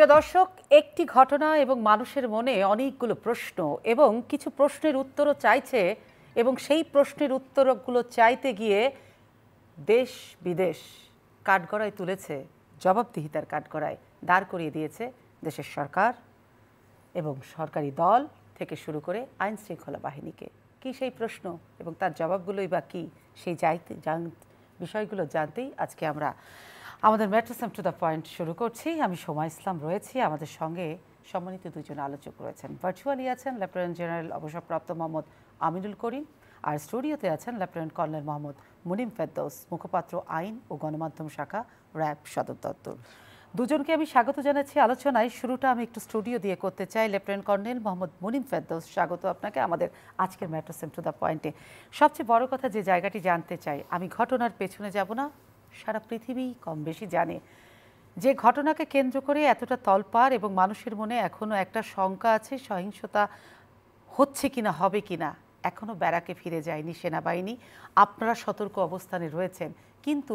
প্রিয় দর্শক একটি ঘটনা এবং মানুষের মনে অনেকগুলো প্রশ্ন এবং কিছু প্রশ্নের উত্তরও চাইছে এবং সেই প্রশ্নের উত্তরগুলো চাইতে গিয়ে দেশ বিদেশ কাঠগড়ায় তুলেছে জবাবদিহিতার কাঠগড়ায় দাঁড় করিয়ে দিয়েছে দেশের সরকার এবং সরকারি দল থেকে শুরু করে আইন শৃঙ্খলা বাহিনীকে কি সেই প্রশ্ন এবং তার জবাবগুলোই বা কী সেই যাইতে বিষয়গুলো জানতেই আজকে আমরা আমাদের মেট্রোসাম টু দ্য পয়েন্ট শুরু করছি আমি সোমা ইসলাম রয়েছি আমাদের সঙ্গে সম্মানিত দুজন আলোচক রয়েছেন ভার্চুয়ালি আছেন লেফটেন্যান্ট জেনারেল অবসরপ্রাপ্ত মোহাম্মদ আমিনুল করিম আর স্টুডিওতে আছেন লেফটেন্যান্ট কর্নেল মোহাম্মদ মুনিম ফেদ্দৌস মুখপাত্র আইন ও গণমাধ্যম শাখা র্যাব সদর দপ্তর দুজনকে আমি স্বাগত জানাচ্ছি আলোচনায় শুরুটা আমি একটু স্টুডিও দিয়ে করতে চাই লেফটেন্যান্ট কর্নেল মোহাম্মদ মুনিম ফেদ্দৌস স্বাগত আপনাকে আমাদের আজকের ম্যাট্রোসেম টু দ্য পয়েন্টে সবচেয়ে বড় কথা যে জায়গাটি জানতে চাই আমি ঘটনার পেছনে যাব না সারা পৃথিবীই কম বেশি জানে যে ঘটনাকে কেন্দ্র করে এতটা তলপার এবং মানুষের মনে এখনও একটা শঙ্কা আছে সহিংসতা হচ্ছে কিনা হবে কিনা এখনও ব্যারাকে ফিরে যায়নি সেনাবাহিনী আপনারা সতর্ক অবস্থানে রয়েছেন কিন্তু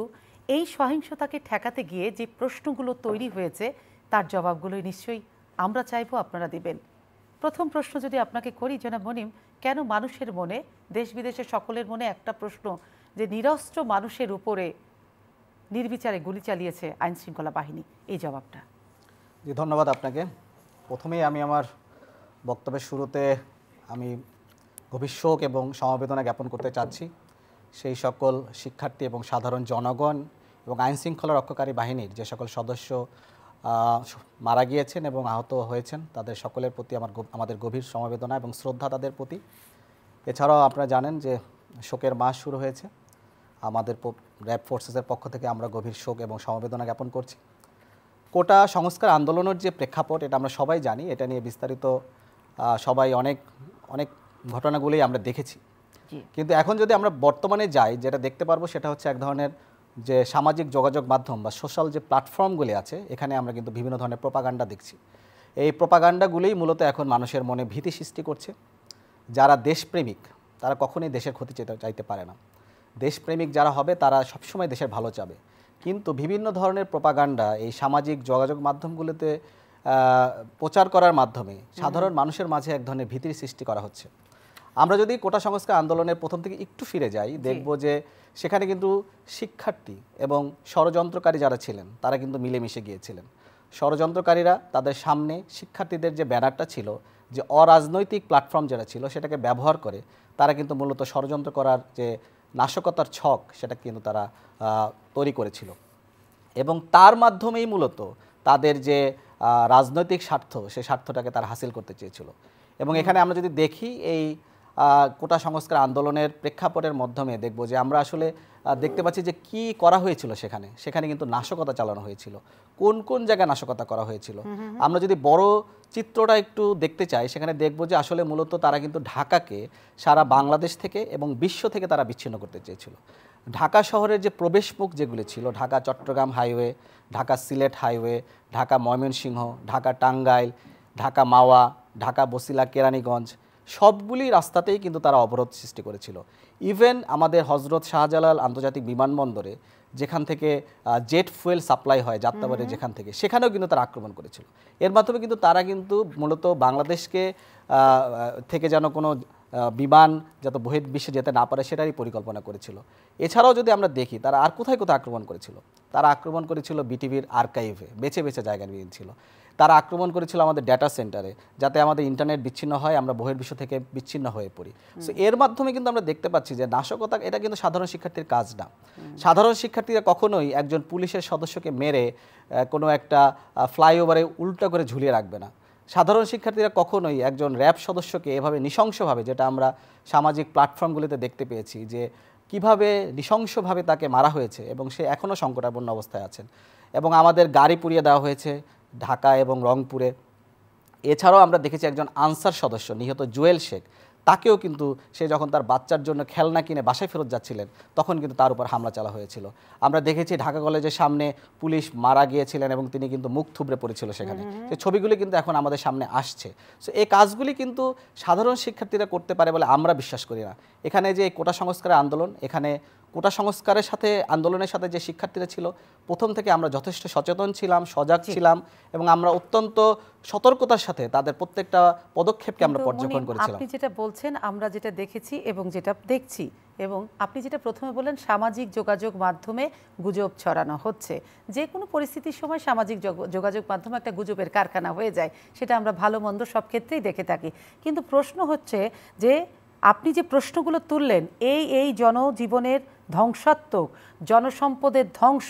এই সহিংসতাকে ঠেকাতে গিয়ে যে প্রশ্নগুলো তৈরি হয়েছে তার জবাবগুলোই নিশ্চয়ই আমরা চাইব আপনারা দিবেন প্রথম প্রশ্ন যদি আপনাকে করি যেন মনিম কেন মানুষের মনে দেশ বিদেশে সকলের মনে একটা প্রশ্ন যে নিরস্ত্র মানুষের উপরে নির্বিচারে গুলি চালিয়েছে আইনশৃঙ্খলা বাহিনী এই জবাবটা জি ধন্যবাদ আপনাকে প্রথমেই আমি আমার বক্তব্যের শুরুতে আমি গভীর শোক এবং সমবেদনা জ্ঞাপন করতে চাচ্ছি সেই সকল শিক্ষার্থী এবং সাধারণ জনগণ এবং আইনশৃঙ্খলা রক্ষাকারী বাহিনীর যে সকল সদস্য মারা গিয়েছেন এবং আহত হয়েছেন তাদের সকলের প্রতি আমার আমাদের গভীর সমবেদনা এবং শ্রদ্ধা তাদের প্রতি এছাড়াও আপনারা জানেন যে শোকের মাস শুরু হয়েছে আমাদের র্যাব ফোর্সেসের পক্ষ থেকে আমরা গভীর শোক এবং সমবেদনা জ্ঞাপন করছি কোটা সংস্কার আন্দোলনের যে প্রেক্ষাপট এটা আমরা সবাই জানি এটা নিয়ে বিস্তারিত সবাই অনেক অনেক ঘটনাগুলোই আমরা দেখেছি কিন্তু এখন যদি আমরা বর্তমানে যাই যেটা দেখতে পারবো সেটা হচ্ছে এক ধরনের যে সামাজিক যোগাযোগ মাধ্যম বা সোশ্যাল যে প্ল্যাটফর্মগুলি আছে এখানে আমরা কিন্তু বিভিন্ন ধরনের প্রোপাগান্ডা দেখছি এই প্রপাগান্ডাগুলোই মূলত এখন মানুষের মনে ভীতি সৃষ্টি করছে যারা দেশপ্রেমিক তারা কখনোই দেশের ক্ষতি চাইতে পারে না দেশপ্রেমিক যারা হবে তারা সবসময় দেশের ভালো চাবে কিন্তু বিভিন্ন ধরনের প্রপাগান্ডা এই সামাজিক যোগাযোগ মাধ্যমগুলোতে প্রচার করার মাধ্যমে সাধারণ মানুষের মাঝে এক ধরনের ভীতির সৃষ্টি করা হচ্ছে আমরা যদি কোটা সংস্কার আন্দোলনের প্রথম থেকে একটু ফিরে যাই দেখব যে সেখানে কিন্তু শিক্ষার্থী এবং ষড়যন্ত্রকারী যারা ছিলেন তারা কিন্তু মিলেমিশে গিয়েছিলেন ষড়যন্ত্রকারীরা তাদের সামনে শিক্ষার্থীদের যে ব্যানারটা ছিল যে অরাজনৈতিক প্ল্যাটফর্ম যেটা ছিল সেটাকে ব্যবহার করে তারা কিন্তু মূলত ষড়যন্ত্র করার যে নাশকতার ছক সেটা কিন্তু তারা তৈরি করেছিল এবং তার মাধ্যমেই মূলত তাদের যে রাজনৈতিক স্বার্থ সেই স্বার্থটাকে তারা হাসিল করতে চেয়েছিল এবং এখানে আমরা যদি দেখি এই কোটা সংস্কার আন্দোলনের প্রেক্ষাপটের মাধ্যমে দেখব যে আমরা আসলে দেখতে পাচ্ছি যে কি করা হয়েছিল সেখানে সেখানে কিন্তু নাশকতা চালানো হয়েছিল কোন কোন জায়গায় নাশকতা করা হয়েছিল আমরা যদি বড় চিত্রটা একটু দেখতে চাই সেখানে দেখব যে আসলে মূলত তারা কিন্তু ঢাকাকে সারা বাংলাদেশ থেকে এবং বিশ্ব থেকে তারা বিচ্ছিন্ন করতে চেয়েছিল ঢাকা শহরের যে প্রবেশমুখ যেগুলি ছিল ঢাকা চট্টগ্রাম হাইওয়ে ঢাকা সিলেট হাইওয়ে ঢাকা ময়মনসিংহ ঢাকা টাঙ্গাইল ঢাকা মাওয়া ঢাকা বসিলা কেরানীগঞ্জ সবগুলি রাস্তাতেই কিন্তু তারা অবরোধ সৃষ্টি করেছিল ইভেন আমাদের হজরত শাহজালাল আন্তর্জাতিক বিমানবন্দরে যেখান থেকে জেট ফুয়েল সাপ্লাই হয় যাত্রাবাড়ি যেখান থেকে সেখানেও কিন্তু তারা আক্রমণ করেছিল এর মাধ্যমে কিন্তু তারা কিন্তু মূলত বাংলাদেশকে থেকে যেন কোনো বিমান যাতে বহির বিশ্বে যেতে না পারে সেটারই পরিকল্পনা করেছিল এছাড়াও যদি আমরা দেখি তারা আর কোথায় কোথায় আক্রমণ করেছিল তারা আক্রমণ করেছিল বিটিভির আর্কাইভে বেছে বেছে জায়গা নিয়েছিল তারা আক্রমণ করেছিল আমাদের ডেটা সেন্টারে যাতে আমাদের ইন্টারনেট বিচ্ছিন্ন হয় আমরা বহির্বিশ্ব থেকে বিচ্ছিন্ন হয়ে পড়ি সো এর মাধ্যমে কিন্তু আমরা দেখতে পাচ্ছি যে নাশকতা এটা কিন্তু সাধারণ শিক্ষার্থীর কাজ না সাধারণ শিক্ষার্থীরা কখনোই একজন পুলিশের সদস্যকে মেরে কোনো একটা ফ্লাইওভারে উল্টা করে ঝুলিয়ে রাখবে না সাধারণ শিক্ষার্থীরা কখনোই একজন র্যাব সদস্যকে এভাবে নৃশংসভাবে যেটা আমরা সামাজিক প্ল্যাটফর্মগুলিতে দেখতে পেয়েছি যে কিভাবে নৃশংসভাবে তাকে মারা হয়েছে এবং সে এখনও সংকটাপন্ন অবস্থায় আছেন এবং আমাদের গাড়ি পুড়িয়ে দেওয়া হয়েছে ঢাকা এবং রংপুরে এছাড়াও আমরা দেখেছি একজন আনসার সদস্য নিহত জুয়েল শেখ তাকেও কিন্তু সে যখন তার বাচ্চার জন্য খেলনা কিনে বাসায় ফেরত যাচ্ছিলেন তখন কিন্তু তার উপর হামলা চালা হয়েছিল আমরা দেখেছি ঢাকা কলেজের সামনে পুলিশ মারা গিয়েছিলেন এবং তিনি কিন্তু মুখ থুবড়ে পড়েছিল সেখানে সে ছবিগুলি কিন্তু এখন আমাদের সামনে আসছে সো এই কাজগুলি কিন্তু সাধারণ শিক্ষার্থীরা করতে পারে বলে আমরা বিশ্বাস করি না এখানে যে কোটা সংস্কারের আন্দোলন এখানে কোটা সংস্কারের সাথে আন্দোলনের সাথে যে শিক্ষার্থীরা ছিল প্রথম থেকে আমরা যথেষ্ট সচেতন ছিলাম সজাগ ছিলাম এবং আমরা অত্যন্ত সতর্কতার সাথে তাদের প্রত্যেকটা পদক্ষেপকে আমরা পর্যবেক্ষণ করেছিলাম আপনি যেটা বলছেন আমরা যেটা দেখেছি এবং যেটা দেখছি এবং আপনি যেটা প্রথমে বলেন সামাজিক যোগাযোগ মাধ্যমে গুজব ছড়ানো হচ্ছে যে কোনো পরিস্থিতির সময় সামাজিক যোগাযোগ মাধ্যমে একটা গুজবের কারখানা হয়ে যায় সেটা আমরা ভালো মন্দ সব ক্ষেত্রেই দেখে থাকি কিন্তু প্রশ্ন হচ্ছে যে আপনি যে প্রশ্নগুলো তুললেন এই এই জনজীবনের ধ্বংসাত্মক জনসম্পদের ধ্বংস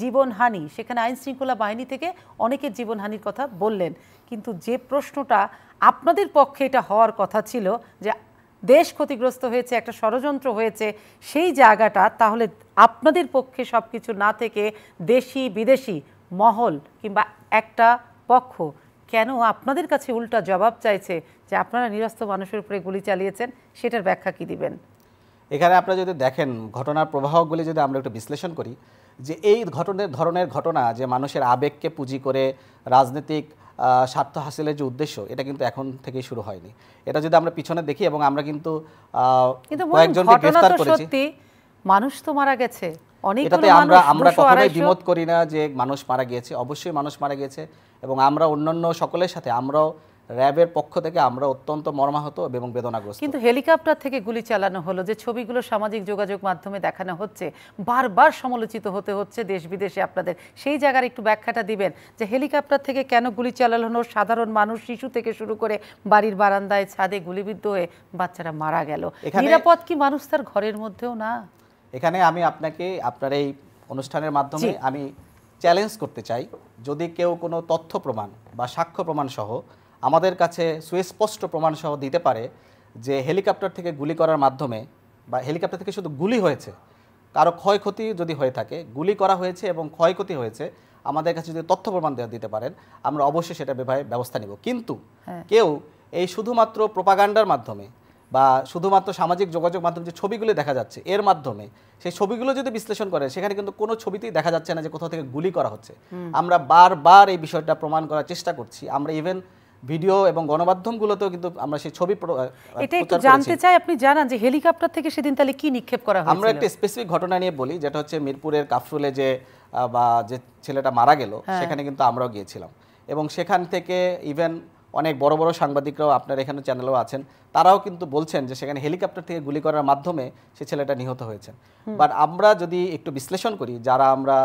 জীবনহানি সেখানে আইন শৃঙ্খলা বাহিনী থেকে অনেকের জীবনহানির কথা বললেন কিন্তু যে প্রশ্নটা আপনাদের পক্ষে এটা হওয়ার কথা ছিল যে দেশ ক্ষতিগ্রস্ত হয়েছে একটা ষড়যন্ত্র হয়েছে সেই জায়গাটা তাহলে আপনাদের পক্ষে সব কিছু না থেকে দেশি বিদেশি মহল কিংবা একটা পক্ষ কেন আপনাদের কাছে উল্টা জবাব চাইছে যে আপনারা নিরস্ত মানুষের উপরে গুলি চালিয়েছেন সেটার ব্যাখ্যা কি দিবেন এখানে আপনারা যদি দেখেন ঘটনার প্রবাহগুলি যদি আমরা একটু বিশ্লেষণ করি যে এই ঘটনের ধরনের ঘটনা যে মানুষের আবেগকে পুঁজি করে রাজনৈতিক স্বার্থ হাসিলের যে উদ্দেশ্য এটা কিন্তু এখন থেকে শুরু হয়নি এটা যদি আমরা পিছনে দেখি এবং আমরা কিন্তু কয়েকজনকে গ্রেফতার করেছি মানুষ তো মারা গেছে এটাতে আমরা আমরা কখনোই বিমত করি না যে মানুষ মারা গিয়েছে অবশ্যই মানুষ মারা গিয়েছে এবং আমরা অন্যান্য সকলের সাথে আমরাও র্যাবের পক্ষ থেকে আমরা অত্যন্ত মর্মাহত এবং বেদনাগ্রস্ত কিন্তু হেলিকপ্টার থেকে গুলি চালানো হলো যে ছবিগুলো সামাজিক যোগাযোগ মাধ্যমে দেখানো হচ্ছে বারবার সমালোচিত হতে হচ্ছে দেশ বিদেশে আপনাদের সেই জায়গার একটু ব্যাখ্যাটা দিবেন যে হেলিকপ্টার থেকে কেন গুলি চালানো সাধারণ মানুষ শিশু থেকে শুরু করে বাড়ির বারান্দায় ছাদে গুলিবিদ্ধ হয়ে বাচ্চারা মারা গেল নিরাপদ কি মানুষ তার ঘরের মধ্যেও না এখানে আমি আপনাকে আপনার এই অনুষ্ঠানের মাধ্যমে আমি চ্যালেঞ্জ করতে চাই যদি কেউ কোনো তথ্য প্রমাণ বা সাক্ষ্য প্রমাণ সহ আমাদের কাছে সুস্পষ্ট প্রমাণসহ দিতে পারে যে হেলিকপ্টার থেকে গুলি করার মাধ্যমে বা হেলিকপ্টার থেকে শুধু গুলি হয়েছে কারো ক্ষয়ক্ষতি যদি হয়ে থাকে গুলি করা হয়েছে এবং ক্ষয়ক্ষতি হয়েছে আমাদের কাছে যদি তথ্য প্রমাণ দেওয়া দিতে পারেন আমরা অবশ্যই সেটা ব্যাপারে ব্যবস্থা নিব কিন্তু হ্যাঁ। কেউ এই শুধুমাত্র প্রোপাগান্ডার মাধ্যমে বা শুধুমাত্র সামাজিক যোগাযোগ মাধ্যমে যে ছবিগুলি দেখা যাচ্ছে এর মাধ্যমে সেই ছবিগুলো যদি বিশ্লেষণ করে সেখানে কিন্তু কোনো ছবিতেই দেখা যাচ্ছে না যে কোথাও থেকে গুলি করা হচ্ছে আমরা বারবার এই বিষয়টা প্রমাণ করার চেষ্টা করছি আমরা ইভেন ভিডিও এবং গণমাধ্যমগুলোতেও কিন্তু আমরা সেই ছবি এটা একটু জানতে চাই আপনি জানান যে হেলিকপ্টার থেকে সেদিন তাহলে কি নিক্ষেপ করা হয়েছিল আমরা একটা স্পেসিফিক ঘটনা নিয়ে বলি যেটা হচ্ছে মিরপুরের কাফরুলে যে বা যে ছেলেটা মারা গেল হ্যাঁ। সেখানে কিন্তু আমরাও গিয়েছিলাম এবং সেখান থেকে ইভেন অনেক বড় বড় সাংবাদিকরাও আপনার এখানে চ্যানেলও আছেন তারাও কিন্তু বলছেন যে সেখানে হেলিকপ্টার থেকে গুলি করার মাধ্যমে সে ছেলেটা নিহত হয়েছে বাট আমরা যদি একটু বিশ্লেষণ করি যারা আমরা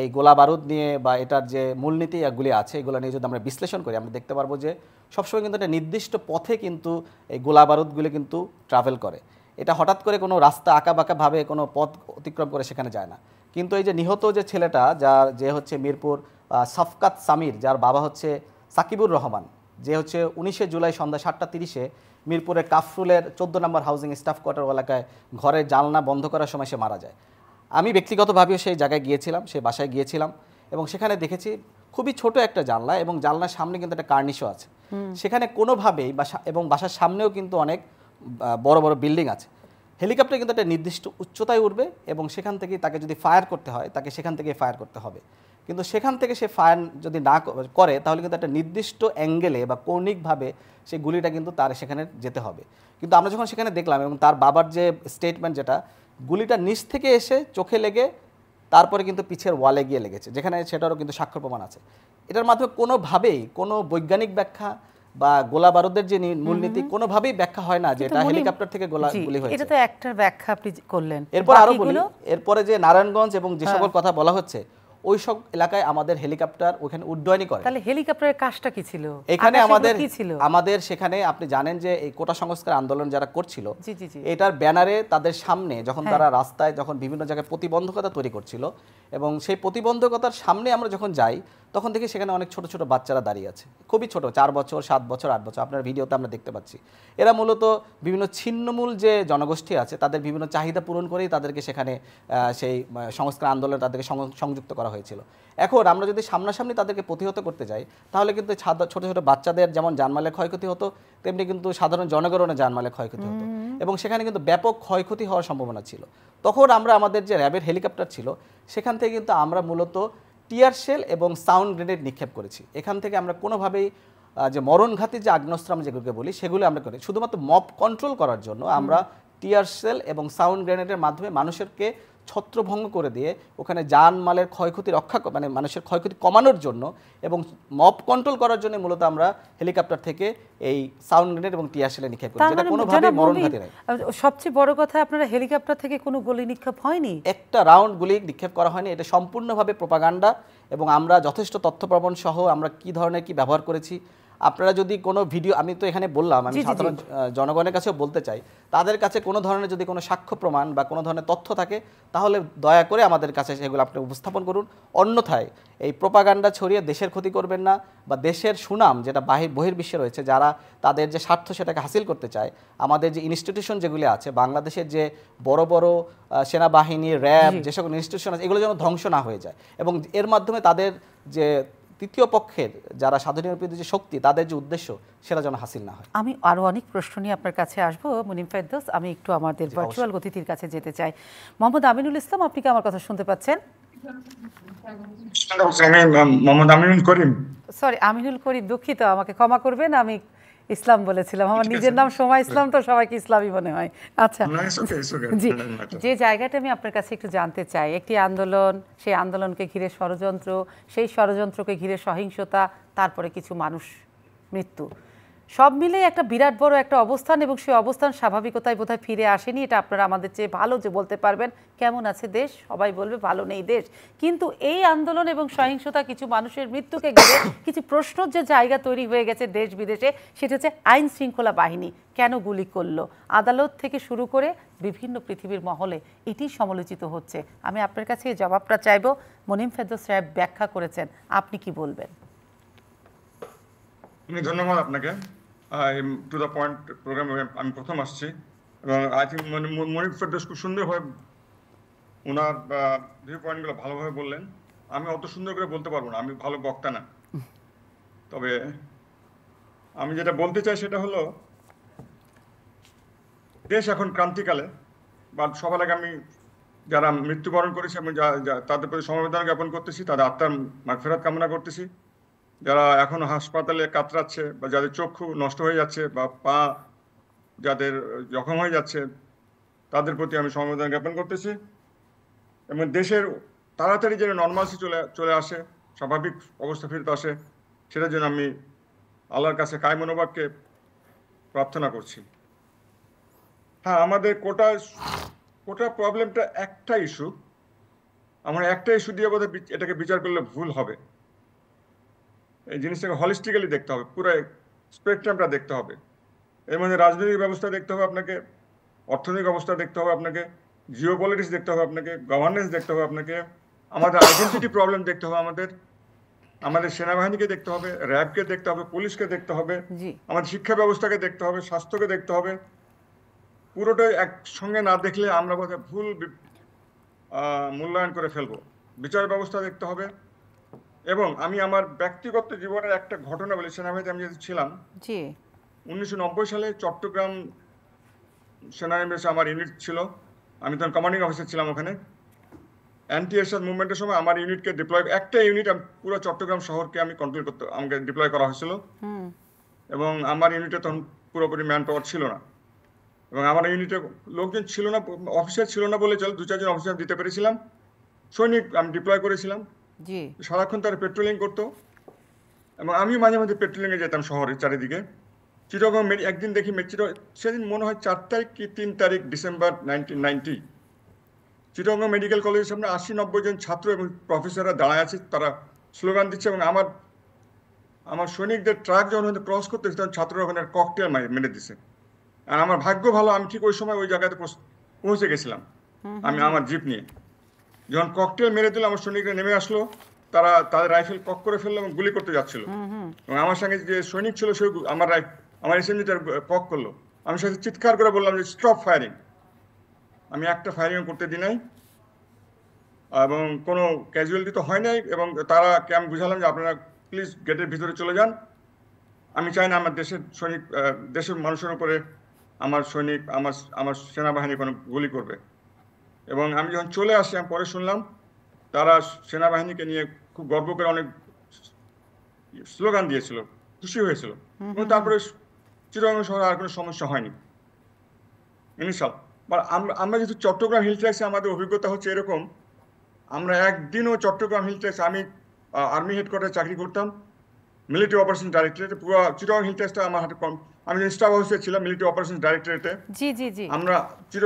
এই গোলা বারুদ নিয়ে বা এটার যে মূলনীতি এগুলি আছে এগুলো নিয়ে যদি আমরা বিশ্লেষণ করি আমরা দেখতে পারবো যে সবসময় কিন্তু একটা নির্দিষ্ট পথে কিন্তু এই গোলা বারুদগুলি কিন্তু ট্রাভেল করে এটা হঠাৎ করে কোনো রাস্তা আঁকাবাঁকাভাবে কোনো পথ অতিক্রম করে সেখানে যায় না কিন্তু এই যে নিহত যে ছেলেটা যার যে হচ্ছে মিরপুর সাফকাত সামির যার বাবা হচ্ছে সাকিবুর রহমান যে হচ্ছে উনিশে জুলাই সন্ধ্যা সাতটা তিরিশে মিরপুরের কাফরুলের চোদ্দো নম্বর হাউজিং স্টাফ কোয়ার্টার এলাকায় ঘরের জালনা বন্ধ করার সময় সে মারা যায় আমি ব্যক্তিগতভাবেও সেই জায়গায় গিয়েছিলাম সেই বাসায় গিয়েছিলাম এবং সেখানে দেখেছি খুবই ছোট একটা জানলা এবং জানলার সামনে কিন্তু একটা কার্নিশও আছে সেখানে কোনোভাবেই বাসা এবং বাসার সামনেও কিন্তু অনেক বড় বড় বিল্ডিং আছে হেলিকপ্টার কিন্তু একটা নির্দিষ্ট উচ্চতায় উঠবে এবং সেখান থেকে তাকে যদি ফায়ার করতে হয় তাকে সেখান থেকে ফায়ার করতে হবে কিন্তু সেখান থেকে সে ফায়ার যদি না করে তাহলে কিন্তু একটা নির্দিষ্ট অ্যাঙ্গেলে বা কৌণিকভাবে সেই গুলিটা কিন্তু তার সেখানে যেতে হবে কিন্তু আমরা যখন সেখানে দেখলাম এবং তার বাবার যে স্টেটমেন্ট যেটা গুলিটা নিচ থেকে এসে চোখে লেগে তারপরে কিন্তু পিছের ওয়ালে গিয়ে লেগেছে যেখানে সেটারও কিন্তু সাক্ষর প্রমাণ আছে এটার মাধ্যমে কোনোভাবেই কোনো বৈজ্ঞানিক ব্যাখ্যা বা গোলা বারুদের যে মূলনীতি কোনোভাবেই ব্যাখ্যা হয় না যে এটা হেলিকপ্টার থেকে গোলা গুলি হয়েছে এটা তো একটা ব্যাখ্যা আপনি করলেন এরপর আরো বলি এরপরে যে নারায়ণগঞ্জ এবং যে সকল হ্যাঁ। কথা বলা হচ্ছে ওই সব এলাকায় আমাদের হেলিকপ্টার ওখানে উড্ডয়নই করে তাহলে হেলিকপ্টারের কাজটা কি ছিল এখানে আমাদের কি ছিল আমাদের সেখানে আপনি জানেন যে এই কোটা সংস্কার আন্দোলন যারা করছিল এটার ব্যানারে তাদের সামনে যখন হ্যাঁ। তারা রাস্তায় যখন বিভিন্ন জায়গায় প্রতিবন্ধকতা তৈরি করছিল এবং সেই প্রতিবন্ধকতার সামনে আমরা যখন যাই তখন দেখি সেখানে অনেক ছোট ছোট বাচ্চারা দাঁড়িয়ে আছে খুবই ছোট চার বছর সাত বছর আট বছর আপনার ভিডিওতে আমরা দেখতে পাচ্ছি এরা মূলত বিভিন্ন ছিন্নমূল যে জনগোষ্ঠী আছে তাদের বিভিন্ন চাহিদা পূরণ করেই তাদেরকে সেখানে সেই সংস্কার আন্দোলনে তাদেরকে সংযুক্ত করা হয়েছিল এখন আমরা যদি সামনাসামনি তাদেরকে প্রতিহত করতে যাই তাহলে কিন্তু ছোট ছোট বাচ্চাদের যেমন জানমালে ক্ষয়ক্ষতি হতো তেমনি কিন্তু সাধারণ জনগণের জানমালে ক্ষয়ক্ষতি হতো এবং সেখানে কিন্তু ব্যাপক ক্ষয়ক্ষতি হওয়ার সম্ভাবনা ছিল তখন আমরা আমাদের যে র্যাবের হেলিকপ্টার ছিল সেখান থেকে কিন্তু আমরা মূলত টিয়ার শেল এবং সাউন্ড গ্রেনেড নিক্ষেপ করেছি এখান থেকে আমরা কোনোভাবেই যে মরণঘাতী যে আগ্নস্ত্র আমরা যেগুলোকে বলি সেগুলো আমরা করি শুধুমাত্র মপ কন্ট্রোল করার জন্য আমরা টিয়ার সেল এবং সাউন্ড গ্রেনেডের মাধ্যমে মানুষেরকে ছত্রভঙ্গ করে দিয়ে ওখানে যানমালের ক্ষয়ক্ষতি রক্ষা মানে মানুষের ক্ষয়ক্ষতি কমানোর জন্য এবং মপ কন্ট্রোল করার জন্য মূলত আমরা হেলিকপ্টার থেকে এই সাউন্ড গ্রেনেড এবং টিয়াশেলে নিক্ষেপ করি যেটা মানে কোনোভাবে সবচেয়ে বড় কথা আপনারা হেলিকপ্টার থেকে কোনো গুলি নিক্ষেপ হয়নি একটা রাউন্ড গুলি নিক্ষেপ করা হয়নি এটা সম্পূর্ণভাবে প্রোপাগান্ডা এবং আমরা যথেষ্ট তথ্য প্রবণ সহ আমরা কি ধরনের কি ব্যবহার করেছি আপনারা যদি কোনো ভিডিও আমি তো এখানে বললাম আমি সাধারণ জনগণের কাছেও বলতে চাই তাদের কাছে কোনো ধরনের যদি কোনো সাক্ষ্য প্রমাণ বা কোনো ধরনের তথ্য থাকে তাহলে দয়া করে আমাদের কাছে সেগুলো আপনি উপস্থাপন করুন অন্যথায় এই প্রোপাগান্ডা ছড়িয়ে দেশের ক্ষতি করবেন না বা দেশের সুনাম যেটা বাহির বহির্বিশ্বে রয়েছে যারা তাদের যে স্বার্থ সেটাকে হাসিল করতে চায় আমাদের যে ইনস্টিটিউশন যেগুলি আছে বাংলাদেশের যে বড় বড় সেনাবাহিনী র্যাব যে সকল ইনস্টিটিউশন আছে এগুলো যেন ধ্বংস না হয়ে যায় এবং এর মাধ্যমে তাদের যে তৃতীয় পক্ষের যারা বিরুদ্ধে যে শক্তি তাদের যে উদ্দেশ্য সেটা যেন হাসিল না হয় আমি আরও অনেক প্রশ্ন নিয়ে আপনার কাছে আসবো মুনিম ফেরদোস আমি একটু আমাদের ভার্চুয়াল গতিথির কাছে যেতে চাই মোহাম্মদ আমিনুল ইসলাম আপনি কি আমার কথা শুনতে পাচ্ছেন করিম সরি আমিনুল করিম দুঃখিত আমাকে ক্ষমা করবেন আমি ইসলাম বলেছিলাম আমার নিজের নাম সোমা ইসলাম তো সবাইকে ইসলামই মনে হয় আচ্ছা জি যে জায়গাটা আমি আপনার কাছে একটু জানতে চাই একটি আন্দোলন সেই আন্দোলনকে ঘিরে ষড়যন্ত্র সেই ষড়যন্ত্রকে ঘিরে সহিংসতা তারপরে কিছু মানুষ মৃত্যু সব মিলে একটা বিরাট বড় একটা অবস্থান এবং সেই অবস্থান স্বাভাবিকতায় বোধহয় ফিরে আসেনি এটা আপনারা আমাদের চেয়ে ভালো যে বলতে পারবেন কেমন আছে দেশ সবাই বলবে ভালো নেই দেশ কিন্তু এই আন্দোলন এবং সহিংসতা কিছু মানুষের মৃত্যুকে ঘিরে কিছু প্রশ্ন যে জায়গা তৈরি হয়ে গেছে দেশ বিদেশে সেটা হচ্ছে আইন শৃঙ্খলা বাহিনী কেন গুলি করলো আদালত থেকে শুরু করে বিভিন্ন পৃথিবীর মহলে এটি সমালোচিত হচ্ছে আমি আপনার কাছে এই জবাবটা চাইব মনিম ফেরদোস সাহেব ব্যাখ্যা করেছেন আপনি কি বলবেন ধন্যবাদ আপনাকে I'm to the point program আমি প্রথম আসছি এবং আই থিঙ্ক মানে মনির ফেরদাস খুব সুন্দরভাবে ওনার ভিউ পয়েন্টগুলো ভালোভাবে বললেন আমি অত সুন্দর করে বলতে পারবো না আমি ভালো বক্তা না তবে আমি যেটা বলতে চাই সেটা হলো দেশ এখন ক্রান্তিকালে বা সবার আগে আমি যারা মৃত্যুবরণ করেছে আমি তাদের প্রতি সমবেদনা জ্ঞাপন করতেছি তাদের আত্মার মাগফেরাত কামনা করতেছি যারা এখনো হাসপাতালে কাতরাচ্ছে বা যাদের চক্ষু নষ্ট হয়ে যাচ্ছে বা পা যাদের জখম হয়ে যাচ্ছে তাদের প্রতি আমি সমবেদনা জ্ঞাপন করতেছি এবং দেশের তাড়াতাড়ি যেন নর্মালসি চলে চলে আসে স্বাভাবিক অবস্থা ফিরতে আসে সেটার জন্য আমি আল্লাহর কাছে কায় মনোবাক্যে প্রার্থনা করছি হ্যাঁ আমাদের কোটা কোটা প্রবলেমটা একটা ইস্যু আমরা একটা ইস্যু দিয়ে বোধহয় এটাকে বিচার করলে ভুল হবে এই জিনিসটাকে হলিস্টিক্যালি দেখতে হবে পুরো স্পেকট্রামটা দেখতে হবে এর মধ্যে রাজনৈতিক ব্যবস্থা দেখতে হবে আপনাকে অর্থনৈতিক অবস্থা দেখতে হবে আপনাকে জিও পলিটিক্স দেখতে হবে আপনাকে গভর্নেন্স দেখতে হবে আপনাকে আমাদের আইডেন্টিটি প্রবলেম দেখতে হবে আমাদের আমাদের সেনাবাহিনীকে দেখতে হবে র্যাবকে দেখতে হবে পুলিশকে দেখতে হবে আমাদের শিক্ষা ব্যবস্থাকে দেখতে হবে স্বাস্থ্যকে দেখতে হবে পুরোটাই একসঙ্গে না দেখলে আমরা বোধহয় ভুল মূল্যায়ন করে ফেলবো বিচার ব্যবস্থা দেখতে হবে এবং আমি আমার ব্যক্তিগত জীবনের একটা ঘটনা বলি সেনাবাহিনীতে আমি যেহেতু ছিলাম জি উনিশশো সালে চট্টগ্রাম সেনাবাহিনী আমার ইউনিট ছিল আমি তখন কমান্ডিং অফিসার ছিলাম ওখানে অ্যান্টি এরশাদ মুভমেন্টের সময় আমার ইউনিটকে ডিপ্লয় একটা ইউনিট পুরো চট্টগ্রাম শহরকে আমি কন্ট্রোল করতে আমাকে ডিপ্লয় করা হয়েছিল এবং আমার ইউনিটে তখন পুরোপুরি ম্যান পাওয়ার ছিল না এবং আমার ইউনিটে লোকজন ছিল না অফিসার ছিল না বলে চল দু চারজন অফিসার দিতে পেরেছিলাম সৈনিক আমি ডিপ্লয় করেছিলাম সারাক্ষণ তারা পেট্রোলিং করতো এবং আমি মাঝে মাঝে পেট্রোলিংয়ে যেতাম শহরের চারিদিকে চিটগং একদিন দেখি চিটং সেদিন মনে হয় চার তারিখ কি তিন তারিখ December nineteen ninety Chittagong medical কলেজের সামনে আশি নব্বই জন ছাত্র এবং প্রফেসররা দাঁড়ায় আছে তারা স্লোগান দিচ্ছে এবং আমার আমার সৈনিকদের ট্রাক যখন হয়তো ক্রস করতে তখন ছাত্ররা ওখানে ককটেল মেরে দিছে আর আমার ভাগ্য ভালো আমি ঠিক ওই সময় ওই জায়গাতে পৌঁছে গেছিলাম আমি আমার জিপ নিয়ে যখন ককটেল মেরে দিল আমার সৈনিকরা নেমে আসলো তারা তাদের রাইফেল কক করে ফেললো এবং গুলি করতে যাচ্ছিল এবং আমার সঙ্গে যে সৈনিক ছিল সে আমার আমার এসএমজি তার কক করলো আমি সাথে চিৎকার করে বললাম যে স্টপ ফায়ারিং আমি একটা ফায়ারিং করতে দিই নাই এবং কোনো ক্যাজুয়ালিটি তো হয় নাই এবং তারা ক্যাম্প বুঝালাম যে আপনারা প্লিজ গেটের ভিতরে চলে যান আমি চাই না আমার দেশের সৈনিক দেশের মানুষের উপরে আমার সৈনিক আমার আমার সেনাবাহিনী কোনো গুলি করবে এবং আমি যখন চলে আসি আমি পরে শুনলাম তারা সেনাবাহিনীকে নিয়ে খুব গর্ব করে অনেক স্লোগান দিয়েছিল খুশি হয়েছিল এবং তারপরে চিরঙ্গ শহরে আর কোনো সমস্যা হয়নি ইনিশাল বা আমরা যেহেতু চট্টগ্রাম হিল ট্যাক্সে আমাদের অভিজ্ঞতা হচ্ছে এরকম আমরা একদিনও চট্টগ্রাম হিল ট্যাক্স আমি আর্মি হেডকোয়ার্টারে চাকরি করতাম মিলিটারি অপারেশন ডাইরেক্টরেটে পুরো চিরঙ্গ হিল ট্যাক্সটা আমার হাতে কম আমি স্টাফ অফিসে ছিলাম মিলিটারি অপারেশন ডাইরেক্টরেটে জি জি জি আমরা চির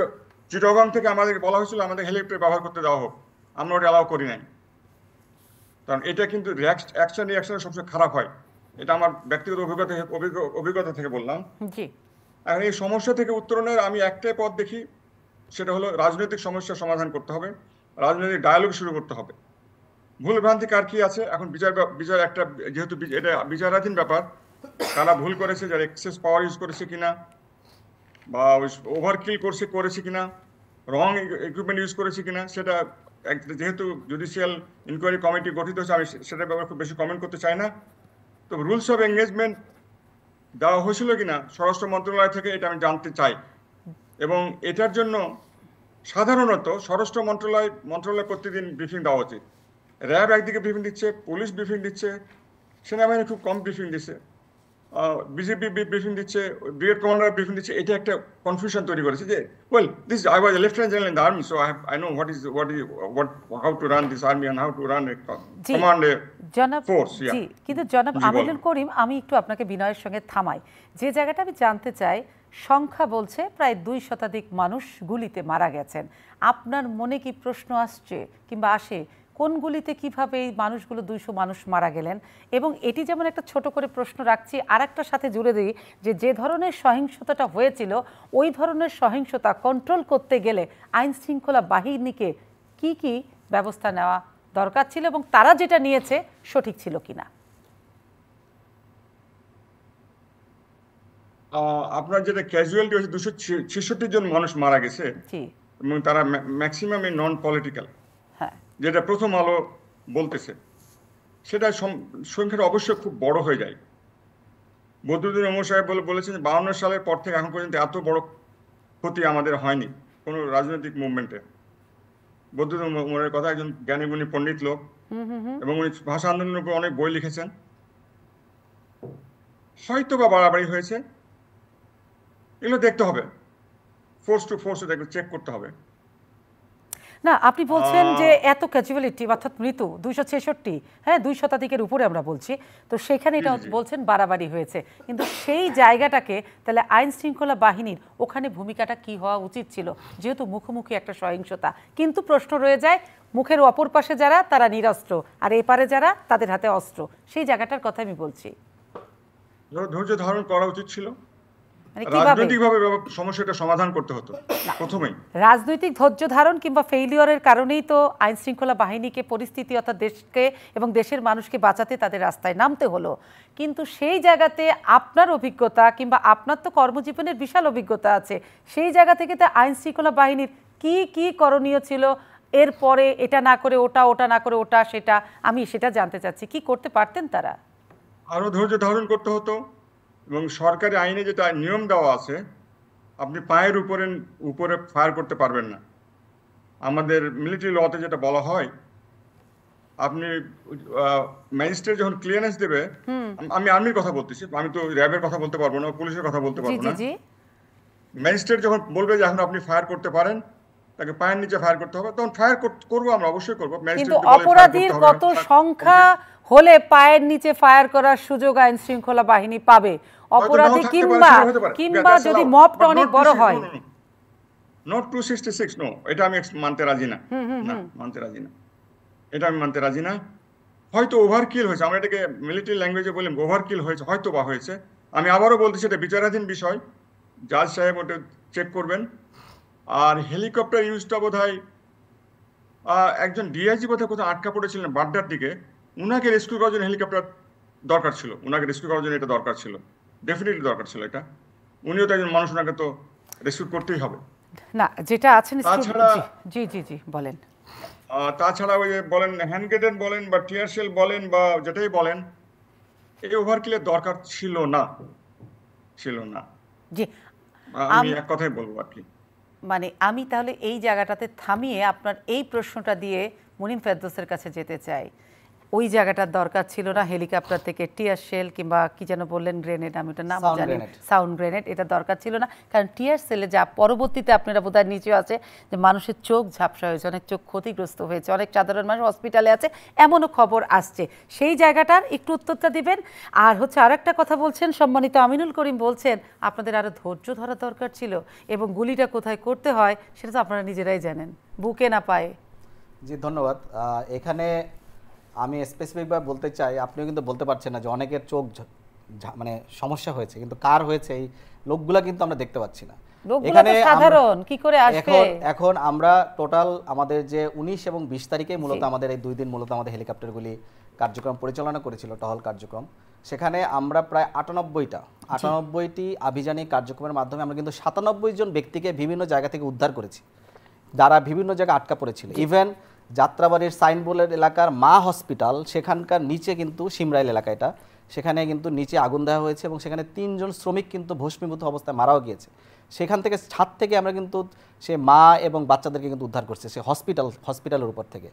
চিটগং থেকে আমাদের বলা হয়েছিল আমাদের হেলিকপ্টার ব্যবহার করতে দেওয়া হোক আমরা ওটা অ্যালাউ করি নাই কারণ এটা কিন্তু অ্যাকশন রিয়াকশন সবচেয়ে খারাপ হয় এটা আমার ব্যক্তিগত অভিজ্ঞতা অভিজ্ঞতা থেকে বললাম এখন এই সমস্যা থেকে উত্তরণের আমি একটাই পথ দেখি সেটা হলো রাজনৈতিক সমস্যা সমাধান করতে হবে রাজনৈতিক ডায়ালগ শুরু করতে হবে ভুল ভ্রান্তি কার কি আছে এখন বিচার বিচার একটা যেহেতু এটা বিচারাধীন ব্যাপার তারা ভুল করেছে যারা এক্সেস পাওয়ার ইউজ করেছে কিনা বা ওভারকিল করছে করেছে কিনা রং ইকুইপমেন্ট ইউজ করেছে কিনা সেটা যেহেতু জুডিশিয়াল ইনকোয়ারি কমিটি গঠিত হয়েছে আমি সেটার ব্যাপারে খুব বেশি কমেন্ট করতে চাই না তো রুলস অফ এঙ্গেজমেন্ট দেওয়া হয়েছিল কিনা স্বরাষ্ট্র মন্ত্রণালয় থেকে এটা আমি জানতে চাই এবং এটার জন্য সাধারণত স্বরাষ্ট্র মন্ত্রণালয় মন্ত্রণালয় প্রতিদিন ব্রিফিং দেওয়া উচিত র্যাব একদিকে ব্রিফিং দিচ্ছে পুলিশ ব্রিফিং দিচ্ছে সেনাবাহিনী খুব কম ব্রিফিং দিচ্ছে বিজেপি ব্রিফিং দিচ্ছে ব্রিগেড কমান্ডার ব্রিফিং দিচ্ছে একটা কনফিউশন তৈরি করেছে যে well this I was general in the army so I I know what is what is what how to run this army and how to run command জনাব জি কিন্তু জনাব আমিনুল করিম আমি একটু আপনাকে বিনয়ের সঙ্গে থামাই যে জায়গাটা আমি জানতে চাই সংখ্যা বলছে প্রায় দুই শতাধিক মানুষ গুলিতে মারা গেছেন আপনার মনে কি প্রশ্ন আসছে কিংবা আসে কোন গুলিতে কিভাবে এই মানুষগুলো দুইশো মানুষ মারা গেলেন এবং এটি যেমন একটা ছোট করে প্রশ্ন রাখছি আর একটার সাথে জুড়ে দিই যে যে ধরনের সহিংসতাটা হয়েছিল ওই ধরনের সহিংসতা কন্ট্রোল করতে গেলে আইন শৃঙ্খলা বাহিনীকে কি কি ব্যবস্থা নেওয়া দরকার ছিল এবং তারা যেটা নিয়েছে সঠিক ছিল কিনা আপনার যেটা ক্যাজুয়ালিটি হয়েছে দুশো ছেষট্টি জন মানুষ মারা গেছে এবং তারা ম্যাক্সিমামই নন পলিটিক্যাল যেটা প্রথম আলো বলতেছে সেটা সংখ্যাটা অবশ্যই খুব বড় হয়ে যায় বদরুদ্দিন ওমর সাহেব বলে বলেছেন বাউন্ন সালের পর থেকে এখন পর্যন্ত এত বড় ক্ষতি আমাদের হয়নি কোনো রাজনৈতিক মুভমেন্টে বদরুদ্দিন ওমরের কথা একজন জ্ঞানীগুণী পণ্ডিত লোক এবং উনি ভাষা আন্দোলনের উপর অনেক বই লিখেছেন হয়তো বা বাড়াবাড়ি হয়েছে এগুলো দেখতে হবে ফোর্স টু ফোর্স দেখবে চেক করতে হবে না আপনি বলছেন যে এত ক্যাজুয়ালিটি অর্থাৎ মৃত্যু দুইশো ছেষট্টি হ্যাঁ দুই শতাধিকের উপরে আমরা বলছি তো সেখানে এটা বলছেন বাড়াবাড়ি হয়েছে কিন্তু সেই জায়গাটাকে তাহলে আইন শৃঙ্খলা বাহিনীর ওখানে ভূমিকাটা কি হওয়া উচিত ছিল যেহেতু মুখোমুখি একটা সহিংসতা কিন্তু প্রশ্ন রয়ে যায় মুখের অপর পাশে যারা তারা নিরস্ত্র আর এপারে যারা তাদের হাতে অস্ত্র সেই জায়গাটার কথা আমি বলছি ধৈর্য ধারণ করা উচিত ছিল মানে রাজনৈতিকভাবে সমস্যাটা সমাধান করতে হতো প্রথমেই রাজনৈতিক ধৈর্য ধারণ কিংবা ফেইলিওরের কারণেই তো আইন শৃঙ্খলা বাহিনীকে পরিস্থিতি অর্থাৎ দেশকে এবং দেশের মানুষকে বাঁচাতে তাদের রাস্তায় নামতে হলো কিন্তু সেই জায়গাতে আপনার অভিজ্ঞতা কিংবা আপনার তো কর্মজীবনের বিশাল অভিজ্ঞতা আছে সেই জায়গা থেকে তো আইন শৃঙ্খলা বাহিনীর কি কি করণীয় ছিল এরপরে এটা না করে ওটা ওটা না করে ওটা সেটা আমি সেটা জানতে চাচ্ছি কি করতে পারতেন তারা আরো ধৈর্য ধারণ করতে হতো এবং সরকারি আইনে যেটা নিয়ম দেওয়া আছে আপনি পায়ের উপরে উপরে ফায়ার করতে পারবেন না আমাদের মিলিটারি লতে যেটা বলা হয় আপনি ম্যাজিস্ট্রেট যখন ক্লিয়ারেন্স দেবে আমি আর্মির কথা বলতেছি আমি তো র্যাবের কথা বলতে পারবো না পুলিশের কথা বলতে পারবো না ম্যাজিস্ট্রেট যখন বলবে যে এখন আপনি ফায়ার করতে পারেন তাকে পায়ের নিচে ফায়ার করতে হবে তখন ফায়ার করবো আমরা অবশ্যই করবো অপরাধীর কত সংখ্যা হলে পায়ের নিচে ফায়ার করার সুযোগ আইন শৃঙ্খলা বাহিনী পাবে অপরাধী কিংবা কিংবা যদি মপটা অনেক বড় হয় note two sixty six no এটা আমি মানতে রাজি না মানতে রাজি না এটা আমি মানতে রাজি না হয়তো ওভারকিল হয়েছে আমরা এটাকে মিলিটারি ল্যাঙ্গুয়েজে বলি ওভারকিল হয়েছে হয়তো বা হয়েছে আমি আবারও বলতেছি এটা বিচারাধীন বিষয় জাজ সাহেব ওটা চেক করবেন আর হেলিকপ্টার ইউজটা বোধ হয় একজন ডিআইজি কোথায় কোথাও আটকা পড়েছিলেন বাড্ডার দিকে উনাকে রেস্কিউ করার জন্য হেলিকপ্টার দরকার ছিল উনাকে রেস্কিউ করার জন্য এটা দরকার ছিল ডেফিনেটলি দরকার ছিল এটা উনিও তো একজন মানুষ উনাকে তো রেস্কিউ করতেই হবে না যেটা আছেন জি জি জি বলেন তাছাড়া ওই বলেন হ্যান্ড গ্রেনেড বলেন বা টিয়ার সেল বলেন বা যেটাই বলেন এই ওভার কিলের দরকার ছিল না ছিল না জি আমি এক কথাই বলবো আর কি মানে আমি তাহলে এই জায়গাটাতে থামিয়ে আপনার এই প্রশ্নটা দিয়ে মুনিম ফেরদোসের কাছে যেতে চাই ওই জায়গাটার দরকার ছিল না হেলিকপ্টার থেকে টিয়ার শেল কিংবা কি যেন বললেন গ্রেনেড আমি ওটার নাম জানি সাউন্ড গ্রেনেড এটা দরকার ছিল না কারণ টিয়ার সেলে যা পরবর্তীতে আপনারা বোধহয় নিচে আছে যে মানুষের চোখ ঝাপসা হয়েছে অনেক চোখ ক্ষতিগ্রস্ত হয়েছে অনেক সাধারণ মানুষ হসপিটালে আছে এমনও খবর আসছে সেই জায়গাটার একটু উত্তরটা দিবেন আর হচ্ছে আর একটা কথা বলছেন সম্মানিত আমিনুল করিম বলছেন আপনাদের আরও ধৈর্য ধরা দরকার ছিল এবং গুলিটা কোথায় করতে হয় সেটা তো আপনারা নিজেরাই জানেন বুকে না পায়ে জি ধন্যবাদ এখানে আমি স্পেসিফিকভাবে বলতে চাই আপনিও কিন্তু বলতে পারছেন না যে অনেকের চোখ মানে সমস্যা হয়েছে কিন্তু কার হয়েছে এই লোকগুলা কিন্তু আমরা দেখতে পাচ্ছি না এখানে সাধারণ কি করে আসবে এখন আমরা টোটাল আমাদের যে 19 এবং 20 তারিখে মূলত আমাদের এই দুই দিন মূলত আমাদের হেলিকপ্টারগুলি কার্যক্রম পরিচালনা করেছিল টহল কার্যক্রম সেখানে আমরা প্রায় আটানব্বইটা আটানব্বইটি আভিযানিক কার্যক্রমের মাধ্যমে আমরা কিন্তু সাতানব্বই জন ব্যক্তিকে বিভিন্ন জায়গা থেকে উদ্ধার করেছি যারা বিভিন্ন জায়গায় আটকা পড়েছিল ইভেন যাত্রাবাড়ির সাইনবোলের এলাকার মা হসপিটাল সেখানকার নিচে কিন্তু সিমরাইল এলাকা এটা সেখানে কিন্তু নিচে আগুন দেওয়া হয়েছে এবং সেখানে তিনজন শ্রমিক কিন্তু ভস্মীভূত অবস্থায় মারাও গিয়েছে সেখান থেকে ছাদ থেকে আমরা কিন্তু সে মা এবং বাচ্চাদেরকে কিন্তু উদ্ধার করছে সে হসপিটাল হসপিটালের উপর থেকে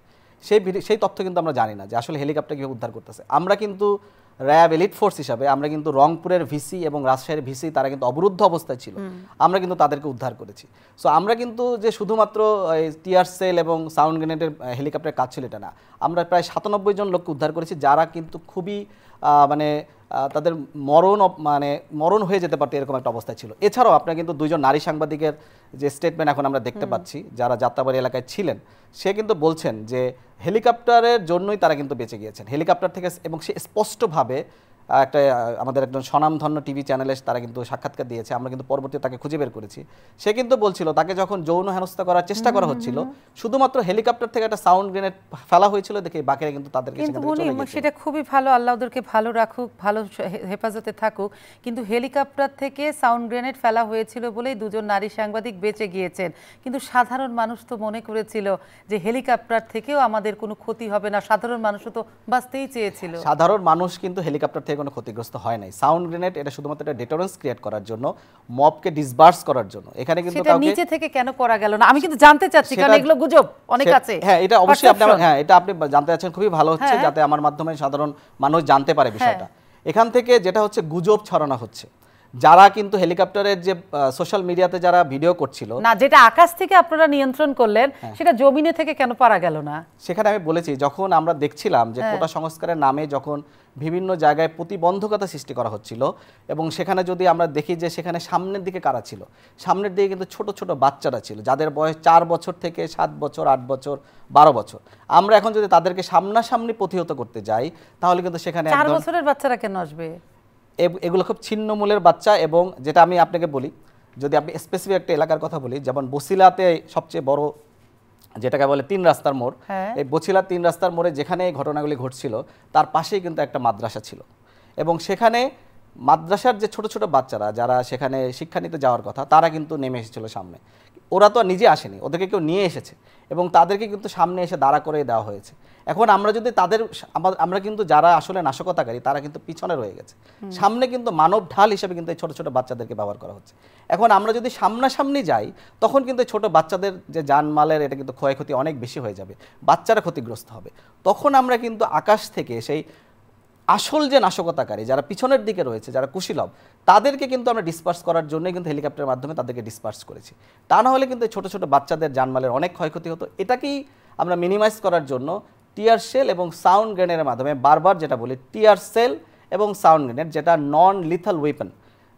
সেই সেই তথ্য কিন্তু আমরা জানি না যে আসলে হেলিকপ্টার কীভাবে উদ্ধার করতেছে আমরা কিন্তু র্যাব এলিট ফোর্স হিসাবে আমরা কিন্তু রংপুরের ভিসি এবং রাজশাহীর ভিসি তারা কিন্তু অবরুদ্ধ অবস্থায় ছিল আমরা কিন্তু তাদেরকে উদ্ধার করেছি সো আমরা কিন্তু যে শুধুমাত্র টিয়ার সেল এবং সাউন্ড গ্রেনেডের হেলিকপ্টারের কাজ ছিল এটা না আমরা প্রায় সাতানব্বই জন লোককে উদ্ধার করেছি যারা কিন্তু খুবই মানে তাদের মরণ মানে মরণ হয়ে যেতে পারতো এরকম একটা অবস্থা ছিল এছাড়াও আপনার কিন্তু দুজন নারী সাংবাদিকের যে স্টেটমেন্ট এখন আমরা দেখতে পাচ্ছি যারা যাত্রাবাড়ি এলাকায় ছিলেন সে কিন্তু বলছেন যে হেলিকপ্টারের জন্যই তারা কিন্তু বেঁচে গিয়েছেন হেলিকপ্টার থেকে এবং সে স্পষ্টভাবে একটা আমাদের একজন স্বনামধন্য টিভি চ্যানেলে তারা কিন্তু সাক্ষাৎকার দিয়েছে আমরা কিন্তু পরবর্তী তাকে খুঁজে বের করেছি সে কিন্তু বলছিল তাকে যখন যৌন হেনস্থা করার চেষ্টা করা হচ্ছিল শুধুমাত্র হেলিকপ্টার থেকে একটা সাউন্ড গ্রেনেড ফেলা হয়েছিল দেখে বাকিরা কিন্তু তাদেরকে সেটা খুবই ভালো আল্লাহ ওদেরকে ভালো রাখুক ভালো হেফাজতে থাকুক কিন্তু হেলিকপ্টার থেকে সাউন্ড গ্রেনেড ফেলা হয়েছিল বলেই দুজন নারী সাংবাদিক বেঁচে গিয়েছেন কিন্তু সাধারণ মানুষ তো মনে করেছিল যে হেলিকপ্টার থেকেও আমাদের কোনো ক্ষতি হবে না সাধারণ মানুষও তো বাঁচতেই চেয়েছিল সাধারণ মানুষ কিন্তু হেলিকপ্টার থেকে থেকে কোনো ক্ষতিগ্রস্ত হয় নাই সাউন্ড গ্রেনেড এটা শুধুমাত্র একটা ডেটোরেন্স ক্রিয়েট করার জন্য মবকে ডিসবার্স করার জন্য এখানে কিন্তু সেটা নিচে থেকে কেন করা গেল না আমি কিন্তু জানতে চাচ্ছি কারণ এগুলো গুজব অনেক আছে হ্যাঁ এটা অবশ্যই আপনি হ্যাঁ এটা আপনি জানতে চাচ্ছেন খুবই ভালো হ্যাঁ, হচ্ছে হ্যাঁ। যাতে আমার মাধ্যমে সাধারণ মানুষ জানতে পারে হ্যাঁ। বিষয়টা এখান থেকে যেটা হচ্ছে গুজব ছড়ানো হচ্ছে যারা কিন্তু হেলিকপ্টারের যে সোশ্যাল মিডিয়াতে যারা ভিডিও করছিল না যেটা আকাশ থেকে আপনারা নিয়ন্ত্রণ করলেন হ্যাঁ। সেটা জমিনে থেকে কেন পারা গেল না সেখানে আমি বলেছি যখন আমরা দেখছিলাম যে হ্যাঁ। কোটা সংস্কারের নামে যখন বিভিন্ন জায়গায় প্রতিবন্ধকতা সৃষ্টি করা হচ্ছিল এবং সেখানে যদি আমরা দেখি যে সেখানে সামনের দিকে কারা ছিল সামনের দিকে কিন্তু ছোট ছোট বাচ্চারা ছিল যাদের বয়স চার বছর থেকে সাত বছর আট বছর বারো বছর আমরা এখন যদি তাদেরকে সামনাসামনি প্রতিহত করতে যাই তাহলে কিন্তু সেখানে চার বছরের বাচ্চারা কেন আসবে এগুলো খুব ছিন্নমূলের বাচ্চা এবং যেটা আমি আপনাকে বলি যদি আপনি স্পেসিফিক একটা এলাকার কথা বলি যেমন বসিলাতে সবচেয়ে বড় যেটাকে বলে তিন রাস্তার মোড় হ্যাঁ। এই বছিলা তিন রাস্তার মোড়ে যেখানে এই ঘটনাগুলি ঘটছিল তার পাশেই কিন্তু একটা মাদ্রাসা ছিল এবং সেখানে মাদ্রাসার যে ছোট ছোট বাচ্চারা যারা সেখানে শিক্ষা নিতে যাওয়ার কথা তারা কিন্তু নেমে এসেছিল সামনে ওরা তো নিজে আসেনি ওদেরকে কেউ নিয়ে এসেছে এবং তাদেরকে কিন্তু সামনে এসে দাঁড়া করে দেওয়া হয়েছে এখন আমরা যদি তাদের আমরা কিন্তু যারা আসলে নাশকতাকারী তারা কিন্তু পিছনে রয়ে গেছে সামনে কিন্তু মানব ঢাল হিসেবে কিন্তু এই ছোটো ছোটো বাচ্চাদেরকে ব্যবহার করা হচ্ছে এখন আমরা যদি সামনাসামনি যাই তখন কিন্তু ছোট বাচ্চাদের যে যানমালের এটা কিন্তু ক্ষয়ক্ষতি অনেক বেশি হয়ে যাবে বাচ্চারা ক্ষতিগ্রস্ত হবে তখন আমরা কিন্তু আকাশ থেকে সেই আসল যে নাশকতাকারী যারা পিছনের দিকে রয়েছে যারা কুশীলভ তাদেরকে কিন্তু আমরা ডিসপার্স করার জন্য কিন্তু হেলিকপ্টারের মাধ্যমে তাদেরকে ডিসপার্স করেছি তা না হলে কিন্তু ছোট ছোট বাচ্চাদের যানমালের অনেক ক্ষয়ক্ষতি হতো এটাকেই আমরা মিনিমাইজ করার জন্য টিয়ার সেল এবং সাউন্ড গ্রেনেডের মাধ্যমে বারবার যেটা বলি টিয়ার সেল এবং সাউন্ড গ্রেনেড যেটা নন লিথাল ওয়েপন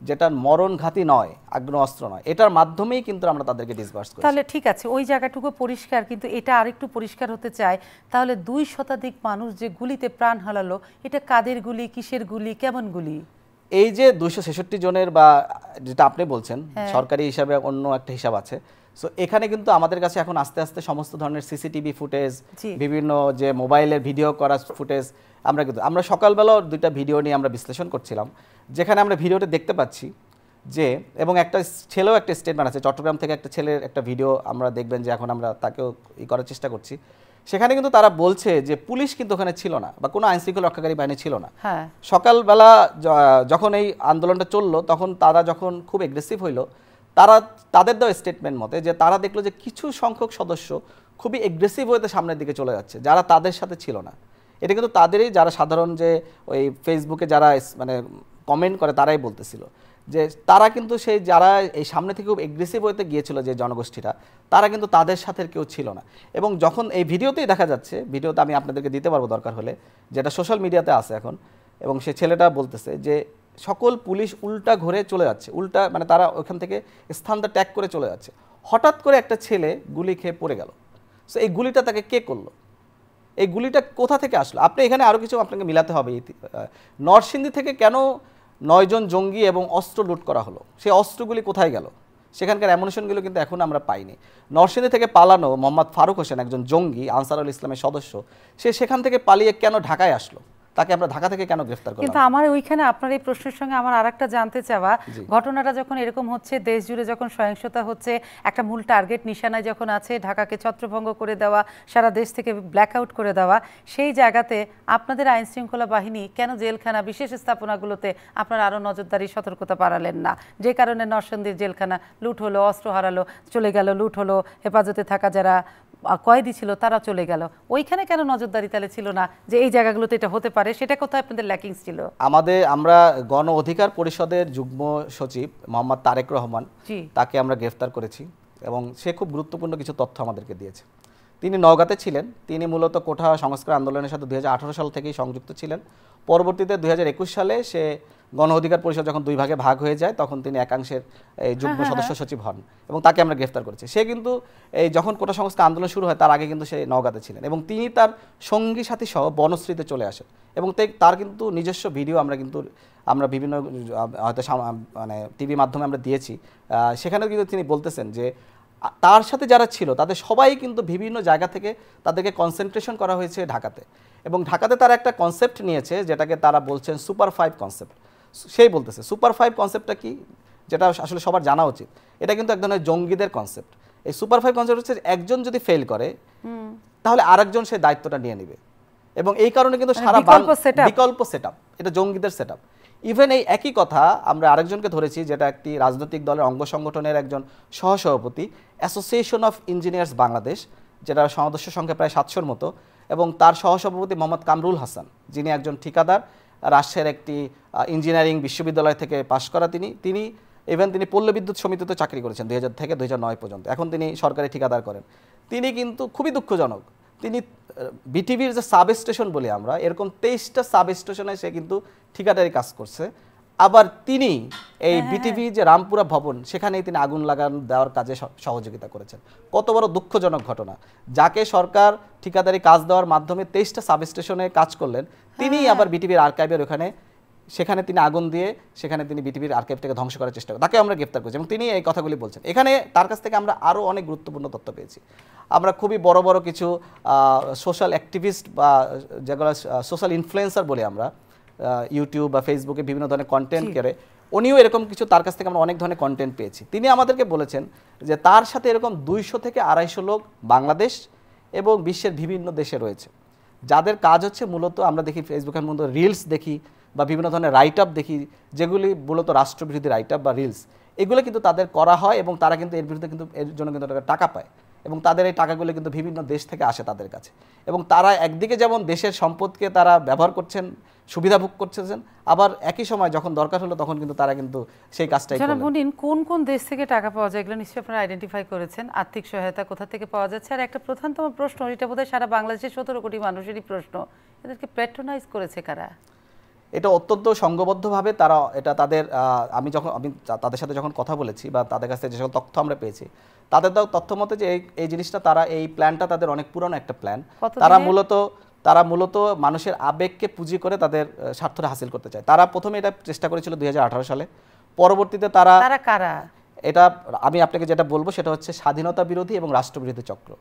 যেটা মরণঘাতী নয় আগ্নেয়াস্ত্র নয় এটার মাধ্যমেই কিন্তু আমরা তাদেরকে ডিসবার্স করি তাহলে ঠিক আছে ওই জায়গাটুকু পরিষ্কার কিন্তু এটা আরেকটু পরিষ্কার হতে চায় তাহলে দুই শতাধিক মানুষ যে গুলিতে প্রাণ হারালো এটা কাদের গুলি কিসের গুলি কেমন গুলি এই যে দুইশো জনের বা যেটা আপনি বলছেন হ্যাঁ। সরকারি হিসাবে অন্য একটা হিসাব আছে সো এখানে কিন্তু আমাদের কাছে এখন আস্তে আস্তে সমস্ত ধরনের সিসিটিভি ফুটেজ বিভিন্ন যে মোবাইলের ভিডিও করা ফুটেজ আমরা কিন্তু আমরা সকালবেলাও দুইটা ভিডিও নিয়ে আমরা বিশ্লেষণ করছিলাম যেখানে আমরা ভিডিওটা দেখতে পাচ্ছি যে এবং একটা ছেলেও একটা স্টেটমেন্ট আছে চট্টগ্রাম থেকে একটা ছেলের একটা ভিডিও আমরা দেখবেন যে এখন আমরা তাকেও ই করার চেষ্টা করছি সেখানে কিন্তু তারা বলছে যে পুলিশ কিন্তু ওখানে ছিল না বা কোনো আইনশৃঙ্খলা রক্ষাকারী বাহিনী ছিল না হ্যাঁ। সকালবেলা যখন এই আন্দোলনটা চললো তখন তারা যখন খুব এগ্রেসিভ হইলো তারা তাদের দেওয়া স্টেটমেন্ট মতে যে তারা দেখলো যে কিছু সংখ্যক সদস্য খুবই এগ্রেসিভ হয়ে সামনের দিকে চলে যাচ্ছে যারা তাদের সাথে ছিল না এটা কিন্তু তাদেরই যারা সাধারণ যে ওই ফেসবুকে যারা মানে কমেন্ট করে তারাই বলতেছিল যে তারা কিন্তু সেই যারা এই সামনে থেকে খুব এগ্রেসিভ হইতে গিয়েছিল যে জনগোষ্ঠীরা তারা কিন্তু তাদের সাথে কেউ ছিল না এবং যখন এই ভিডিওতেই দেখা যাচ্ছে ভিডিওতে আমি আপনাদেরকে দিতে পারবো দরকার হলে যেটা সোশ্যাল মিডিয়াতে আছে এখন এবং সে ছেলেটা বলতেছে যে সকল পুলিশ উল্টা ঘরে চলে যাচ্ছে উল্টা মানে তারা ওখান থেকে স্থানটা ট্যাগ করে চলে যাচ্ছে হঠাৎ করে একটা ছেলে গুলি খেয়ে পড়ে গেল সো এই গুলিটা তাকে কে করলো এই গুলিটা কোথা থেকে আসলো আপনি এখানে আরও কিছু আপনাকে মিলাতে হবে নরসিংদী থেকে কেন নয়জন জঙ্গি এবং অস্ত্র লুট করা হলো সেই অস্ত্রগুলি কোথায় গেল সেখানকার অ্যামোনেশনগুলো কিন্তু এখন আমরা পাইনি নরসিংদী থেকে পালানো মোহাম্মদ ফারুক হোসেন একজন জঙ্গি আনসারুল ইসলামের সদস্য সে সেখান থেকে পালিয়ে কেন ঢাকায় আসলো তাকে আমরা ঢাকা থেকে কেন গ্রেফতার করলাম কিন্তু আমার ওইখানে আপনার এই প্রশ্নের সঙ্গে আমার আরেকটা জানতে চাওয়া ঘটনাটা যখন এরকম হচ্ছে দেশ জুড়ে যখন সহিংসতা হচ্ছে একটা মূল টার্গেট নিশানায় যখন আছে ঢাকাকে ছত্রভঙ্গ করে দেওয়া সারা দেশ থেকে ব্ল্যাকআউট করে দেওয়া সেই জায়গাতে আপনাদের আইন শৃঙ্খলা বাহিনী কেন জেলখানা বিশেষ স্থাপনাগুলোতে আপনারা আরও নজরদারি সতর্কতা পারালেন না যে কারণে নরসন্দির জেলখানা লুট হলো অস্ত্র হারালো চলে গেল লুট হলো হেফাজতে থাকা যারা কয়েদি ছিল তারা চলে গেল ওইখানে কেন নজরদারি তাহলে ছিল না যে এই জায়গাগুলোতে এটা হতে পারে সেটা কোথায় আপনাদের ল্যাকিংস ছিল আমাদের আমরা গণ অধিকার পরিষদের যুগ্ম সচিব মোহাম্মদ তারেক রহমান তাকে আমরা গ্রেফতার করেছি এবং সে খুব গুরুত্বপূর্ণ কিছু তথ্য আমাদেরকে দিয়েছে তিনি নওগাঁতে ছিলেন তিনি মূলত কোঠা সংস্কার আন্দোলনের সাথে দু সাল থেকেই সংযুক্ত ছিলেন পরবর্তীতে দুই সালে সে গণ অধিকার পরিষদ যখন দুই ভাগে ভাগ হয়ে যায় তখন তিনি একাংশের এই যুগ্ম হ্যাঁ, হ্যাঁ, সদস্য হ্যাঁ। সচিব হন এবং তাকে আমরা গ্রেফতার করেছি সে কিন্তু এই যখন কোটা সংস্কার আন্দোলন শুরু হয় তার আগে কিন্তু সে নওগাঁতে ছিলেন এবং তিনি তার সঙ্গী সাথী সহ বনশ্রীতে চলে আসেন এবং তার কিন্তু নিজস্ব ভিডিও আমরা কিন্তু আমরা বিভিন্ন হয়তো মানে টিভি মাধ্যমে আমরা দিয়েছি সেখানেও কিন্তু তিনি বলতেছেন যে তার সাথে যারা ছিল তাদের সবাই কিন্তু বিভিন্ন জায়গা থেকে তাদেরকে কনসেন্ট্রেশন করা হয়েছে ঢাকাতে এবং ঢাকাতে তারা একটা কনসেপ্ট নিয়েছে যেটাকে তারা বলছেন সুপার ফাইভ কনসেপ্ট সেই বলতেছে সুপার ফাইভ কনসেপ্টটা কি যেটা আসলে সবার জানা উচিত এটা কিন্তু এক ধরনের জঙ্গিদের কনসেপ্ট এই সুপার ফাইভ কনসেপ্ট হচ্ছে একজন যদি ফেল করে তাহলে আরেকজন সেই দায়িত্বটা নিয়ে নেবে এবং এই কারণে কিন্তু মানে সারা বিকল্প সেট আপ এটা জঙ্গিদের সেট আপ ইভেন এই একই কথা আমরা আরেকজনকে ধরেছি যেটা একটি রাজনৈতিক দলের অঙ্গ সংগঠনের একজন সহসভাপতি অ্যাসোসিয়েশন অফ ইঞ্জিনিয়ার্স বাংলাদেশ যেটা সদস্য সংখ্যা প্রায় সাতশোর মতো এবং তার সহসভাপতি মোহাম্মদ কামরুল হাসান যিনি একজন ঠিকাদার রাজশাহীর একটি ইঞ্জিনিয়ারিং বিশ্ববিদ্যালয় থেকে পাশ করা তিনি তিনি ইভেন তিনি পল্লবিদ্যুৎ সমিতিতে চাকরি করেছেন দুই থেকে দুই পর্যন্ত এখন তিনি সরকারি ঠিকাদার করেন তিনি কিন্তু খুবই দুঃখজনক তিনি বিটিভির যে সাব স্টেশন বলি আমরা এরকম তেইশটা সাব স্টেশনে সে কিন্তু ঠিকাদারি কাজ করছে আবার তিনি এই বিটিভি হ্যাঁ। যে রামপুরা ভবন সেখানেই তিনি আগুন লাগান দেওয়ার কাজে সহযোগিতা করেছেন কত বড় দুঃখজনক ঘটনা যাকে সরকার ঠিকাদারি কাজ দেওয়ার মাধ্যমে তেইশটা সাব স্টেশনে কাজ করলেন হ্যাঁ। তিনি আবার বিটিভির আর্কাইভের ওখানে সেখানে তিনি আগুন দিয়ে সেখানে তিনি বিটিভির আর্কাইভটাকে ধ্বংস করার চেষ্টা করেন তাকে আমরা গ্রেপ্তার করেছি এবং তিনি এই কথাগুলি বলছেন এখানে তার কাছ থেকে আমরা আরও অনেক গুরুত্বপূর্ণ তথ্য পেয়েছি আমরা খুবই বড় বড় কিছু সোশ্যাল অ্যাক্টিভিস্ট বা যেগুলো সোশ্যাল ইনফ্লুয়েন্সার বলি আমরা ইউটিউব বা ফেসবুকে বিভিন্ন ধরনের কন্টেন্ট করে উনিও এরকম কিছু তার কাছ থেকে আমরা অনেক ধরনের কন্টেন্ট পেয়েছি তিনি আমাদেরকে বলেছেন যে তার সাথে এরকম দুইশো থেকে আড়াইশো লোক বাংলাদেশ এবং বিশ্বের বিভিন্ন দেশে রয়েছে যাদের কাজ হচ্ছে মূলত আমরা দেখি ফেসবুকের মধ্যে রিলস দেখি বা বিভিন্ন ধরনের রাইট আপ দেখি যেগুলি মূলত রাষ্ট্রবিরোধী রাইট আপ বা রিলস এগুলো কিন্তু তাদের করা হয় এবং তারা কিন্তু এর বিরুদ্ধে কিন্তু এর জন্য কিন্তু টাকা পায় এবং তাদের এই টাকাগুলো কিন্তু বিভিন্ন দেশ থেকে আসে তাদের কাছে এবং তারা একদিকে যেমন দেশের সম্পদকে তারা ব্যবহার করছেন সুবিধা ভোগ করছেন আবার একই সময় যখন দরকার হলো তখন কিন্তু তারা কিন্তু সেই কাজটাই জনাব বলুন কোন কোন দেশ থেকে টাকা পাওয়া যায় এগুলো নিশ্চয়ই আপনারা আইডেন্টিফাই করেছেন আর্থিক সহায়তা কোথা থেকে পাওয়া যাচ্ছে আর একটা প্রধানতম প্রশ্ন এটা বোধহয় সারা বাংলাদেশের সতেরো কোটি মানুষেরই প্রশ্ন এদেরকে প্যাট্রোনাইজ করেছে কারা এটা অত্যন্ত সঙ্গবদ্ধভাবে তারা এটা তাদের আমি যখন আমি তাদের সাথে যখন কথা বলেছি বা তাদের কাছ থেকে যে সকল তথ্য আমরা পেয়েছি তাদের তথ্য মতে যে এই জিনিসটা তারা এই প্ল্যানটা তাদের অনেক পুরনো একটা প্ল্যান তারা মূলত তারা মূলত মানুষের আবেগকে পুঁজি করে তাদের স্বার্থটা হাসিল করতে চায় তারা প্রথমে এটা চেষ্টা করেছিল দুই সালে পরবর্তীতে তারা তারা কারা এটা আমি আপনাকে যেটা বলবো সেটা হচ্ছে স্বাধীনতা বিরোধী এবং রাষ্ট্রবিরোধী চক্র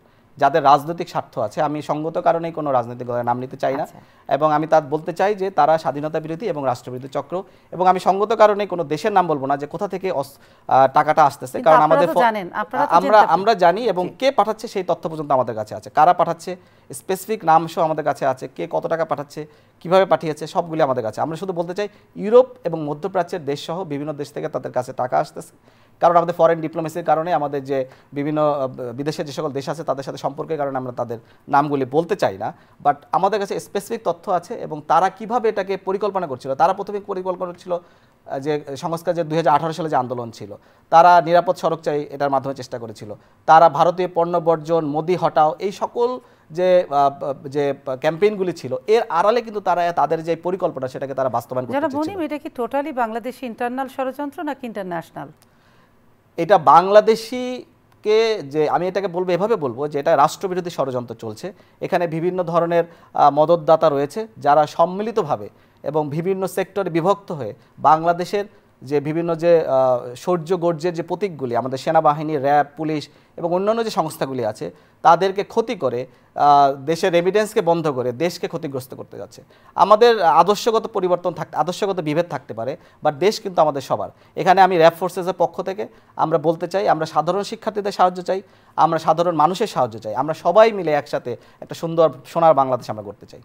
যাদের রাজনৈতিক স্বার্থ আছে আমি সঙ্গত কারণেই কোনো রাজনৈতিক দলের নাম নিতে চাই না আচ্ছা। এবং আমি তার বলতে চাই যে তারা স্বাধীনতা বিরোধী এবং রাষ্ট্রবিরোধী চক্র এবং আমি সঙ্গত কারণে কোনো দেশের নাম বলবো না যে কোথা থেকে টাকাটা আসতেছে কারণ আমাদের আমরা আমরা জানি এবং কে পাঠাচ্ছে সেই তথ্য পর্যন্ত আমাদের কাছে আছে কারা পাঠাচ্ছে স্পেসিফিক নাম সহ আমাদের কাছে আছে কে কত টাকা পাঠাচ্ছে কিভাবে পাঠিয়েছে সবগুলি আমাদের কাছে আমরা শুধু বলতে চাই ইউরোপ এবং মধ্যপ্রাচ্যের দেশ সহ বিভিন্ন দেশ থেকে তাদের কাছে টাকা আসতেছে কারণ আমাদের ফরেন ডিপ্লোমেসির কারণে আমাদের যে বিভিন্ন বিদেশে যে সকল দেশ আছে তাদের সাথে সম্পর্কের কারণে আমরা তাদের নামগুলি বলতে চাই না বাট আমাদের কাছে স্পেসিফিক তথ্য আছে এবং তারা কিভাবে এটাকে পরিকল্পনা করছিল তারা প্রথমে পরিকল্পনা করছিল যে সংস্কার যে দুই সালে যে আন্দোলন ছিল তারা নিরাপদ সড়ক চাই এটার মাধ্যমে চেষ্টা করেছিল তারা ভারতীয় পণ্য বর্জন মোদি হটাও এই সকল যে যে ক্যাম্পেইনগুলি ছিল এর আড়ালে কিন্তু তারা তাদের যে পরিকল্পনা সেটাকে তারা বাস্তবায়ন করতে যারা এটা কি টোটালি বাংলাদেশ ইন্টারনাল ষড়যন্ত্র নাকি ইন্টারন্যাশনাল এটা বাংলাদেশিকে যে আমি এটাকে বলবো এভাবে বলবো যে এটা রাষ্ট্রবিরোধী ষড়যন্ত্র চলছে এখানে বিভিন্ন ধরনের মদতদাতা রয়েছে যারা সম্মিলিতভাবে এবং বিভিন্ন সেক্টরে বিভক্ত হয়ে বাংলাদেশের যে বিভিন্ন যে শৌর্য গর্জের যে প্রতীকগুলি আমাদের সেনাবাহিনী র্যাব পুলিশ এবং অন্যান্য যে সংস্থাগুলি আছে তাদেরকে ক্ষতি করে দেশের রেমিডেন্সকে বন্ধ করে দেশকে ক্ষতিগ্রস্ত করতে যাচ্ছে আমাদের আদর্শগত পরিবর্তন থাক আদর্শগত বিভেদ থাকতে পারে বাট দেশ কিন্তু আমাদের সবার এখানে আমি র্যাব ফোর্সেসের পক্ষ থেকে আমরা বলতে চাই আমরা সাধারণ শিক্ষার্থীদের সাহায্য চাই আমরা সাধারণ মানুষের সাহায্য চাই আমরা সবাই মিলে একসাথে একটা সুন্দর সোনার বাংলাদেশ আমরা করতে চাই